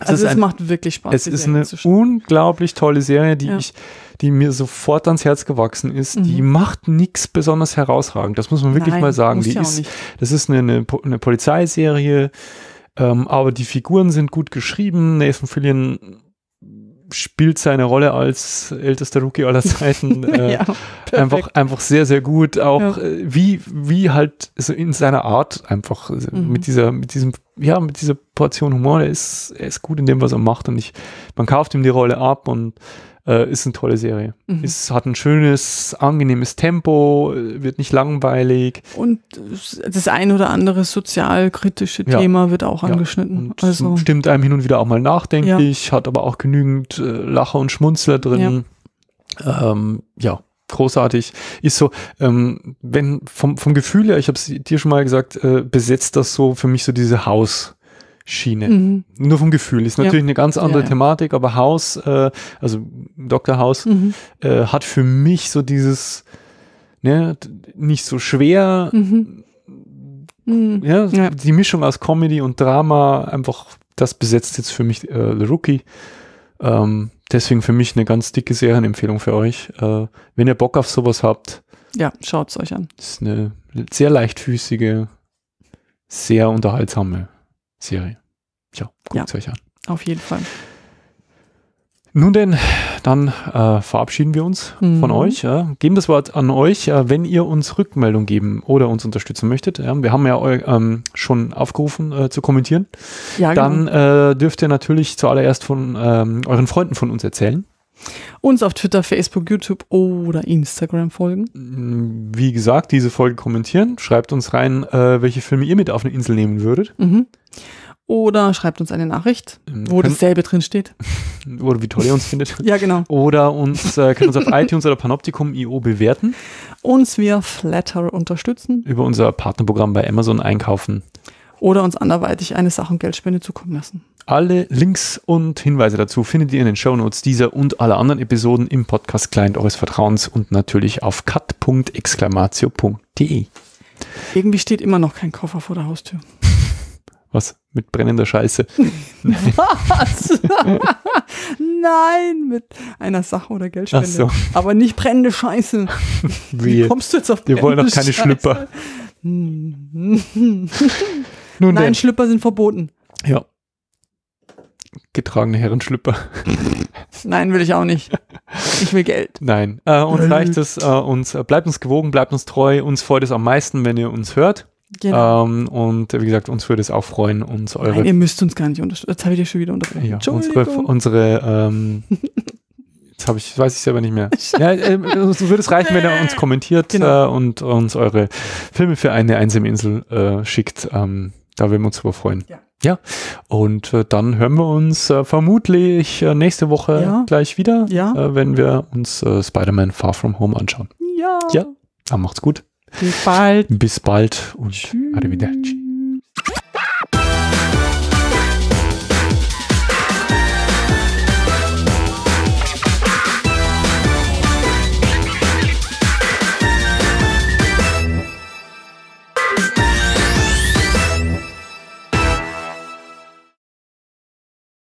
Also, also es ein, macht wirklich Spaß. Es ist eine unglaublich tolle Serie, die ja. ich, die mir sofort ans Herz gewachsen ist. Mhm. Die macht nichts besonders herausragend. Das muss man wirklich Nein, mal sagen. Die ja ist, das ist eine, eine, eine Polizeiserie, ähm, aber die Figuren sind gut geschrieben. Nathan Fillion spielt seine Rolle als ältester Rookie aller Zeiten äh, ja, einfach, einfach sehr, sehr gut. Auch ja. Äh, wie, wie halt so in seiner Art einfach äh, mhm. mit dieser, mit diesem, ja, mit dieser Portion Humor, er ist, er ist gut in dem, was er macht und ich, man kauft ihm die Rolle ab und äh, ist eine tolle Serie. Mhm. Es hat ein schönes, angenehmes Tempo, äh, wird nicht langweilig. Und das ein oder andere sozialkritische ja. Thema wird auch angeschnitten. Und also. Stimmt einem hin und wieder auch mal nachdenklich, ja. hat aber auch genügend äh, Lacher und Schmunzler drin. ja. Ähm, großartig. Ist so, ähm, wenn vom, vom Gefühl her, ich habe es dir schon mal gesagt, äh, besetzt das so für mich so diese Haus. Schiene. Mhm. Nur vom Gefühl. Ist natürlich ja. eine ganz andere ja, ja. Thematik, aber Haus, äh, also Dr. Haus, mhm. äh, hat für mich so dieses, ne, nicht so schwer, mhm. mhm. Ja, die Mischung aus Comedy und Drama, einfach, das besetzt jetzt für mich äh, The Rookie. Ähm, deswegen für mich eine ganz dicke Serienempfehlung für euch. Äh, wenn ihr Bock auf sowas habt, ja, es euch an. Ist eine sehr leichtfüßige, sehr unterhaltsame Serie. Tja, guckt ja, euch an. Auf jeden Fall. Nun denn, dann äh, verabschieden wir uns mhm. von euch. Äh, geben das Wort an euch, äh, wenn ihr uns Rückmeldung geben oder uns unterstützen möchtet. wir haben ja ähm, schon aufgerufen äh, zu kommentieren. Ja, dann genau. Äh, dürft ihr natürlich zuallererst von ähm, euren Freunden von uns erzählen. Uns auf Twitter, Facebook, YouTube oder Instagram folgen. Mm, wie gesagt, diese Folge kommentieren. Schreibt uns rein, äh, welche Filme ihr mit auf eine Insel nehmen würdet. Mhm. Oder schreibt uns eine Nachricht, ähm, wo Können, dasselbe drin steht. Oder wie toll ihr uns findet. ja, genau. Oder uns äh, könnt uns auf iTunes oder Panoptikum.io bewerten. Uns via Flatter unterstützen. Über unser Partnerprogramm bei Amazon einkaufen. Oder uns anderweitig eine Sache und Geldspende zukommen lassen. Alle Links und Hinweise dazu findet ihr in den Shownotes dieser und aller anderen Episoden im Podcast Client eures Vertrauens und natürlich auf cut.exclamatio.de. Irgendwie steht immer noch kein Koffer vor der Haustür. Was? Mit brennender Scheiße. Was? Nein, mit einer Sache oder Geldspende. So. Aber nicht brennende Scheiße. Wie, Wie kommst du jetzt auf Wir wollen doch keine Schlüpper. Nun Nein, denn. Schlüpper sind verboten. Ja. Getragene Herrenschlüpper. Nein, will ich auch nicht. Ich will Geld. Nein. Äh, uns äh. reicht es, äh, uns, äh, bleibt uns gewogen, bleibt uns treu. Uns freut es am meisten, wenn ihr uns hört. Genau. Ähm, und wie gesagt, uns würde es auch freuen, uns eure. Nein, ihr müsst uns gar nicht unterstützen. Jetzt habe ich dir schon wieder unterbrochen. Ja, unsere, unsere ähm, jetzt habe ich, weiß ich selber nicht mehr. Ja, äh, würde es reichen, wenn ihr uns kommentiert genau. äh, und uns eure Filme für eine einsame Insel äh, schickt. Ähm, da würden wir uns über freuen. Ja. ja. und äh, dann hören wir uns äh, vermutlich äh, nächste Woche ja. gleich wieder, ja. wenn wir uns Spider-Man Far From Home anschauen. Ja. Ja, dann macht's gut. Bis bald. Bis bald und Tschüss. arrivederci.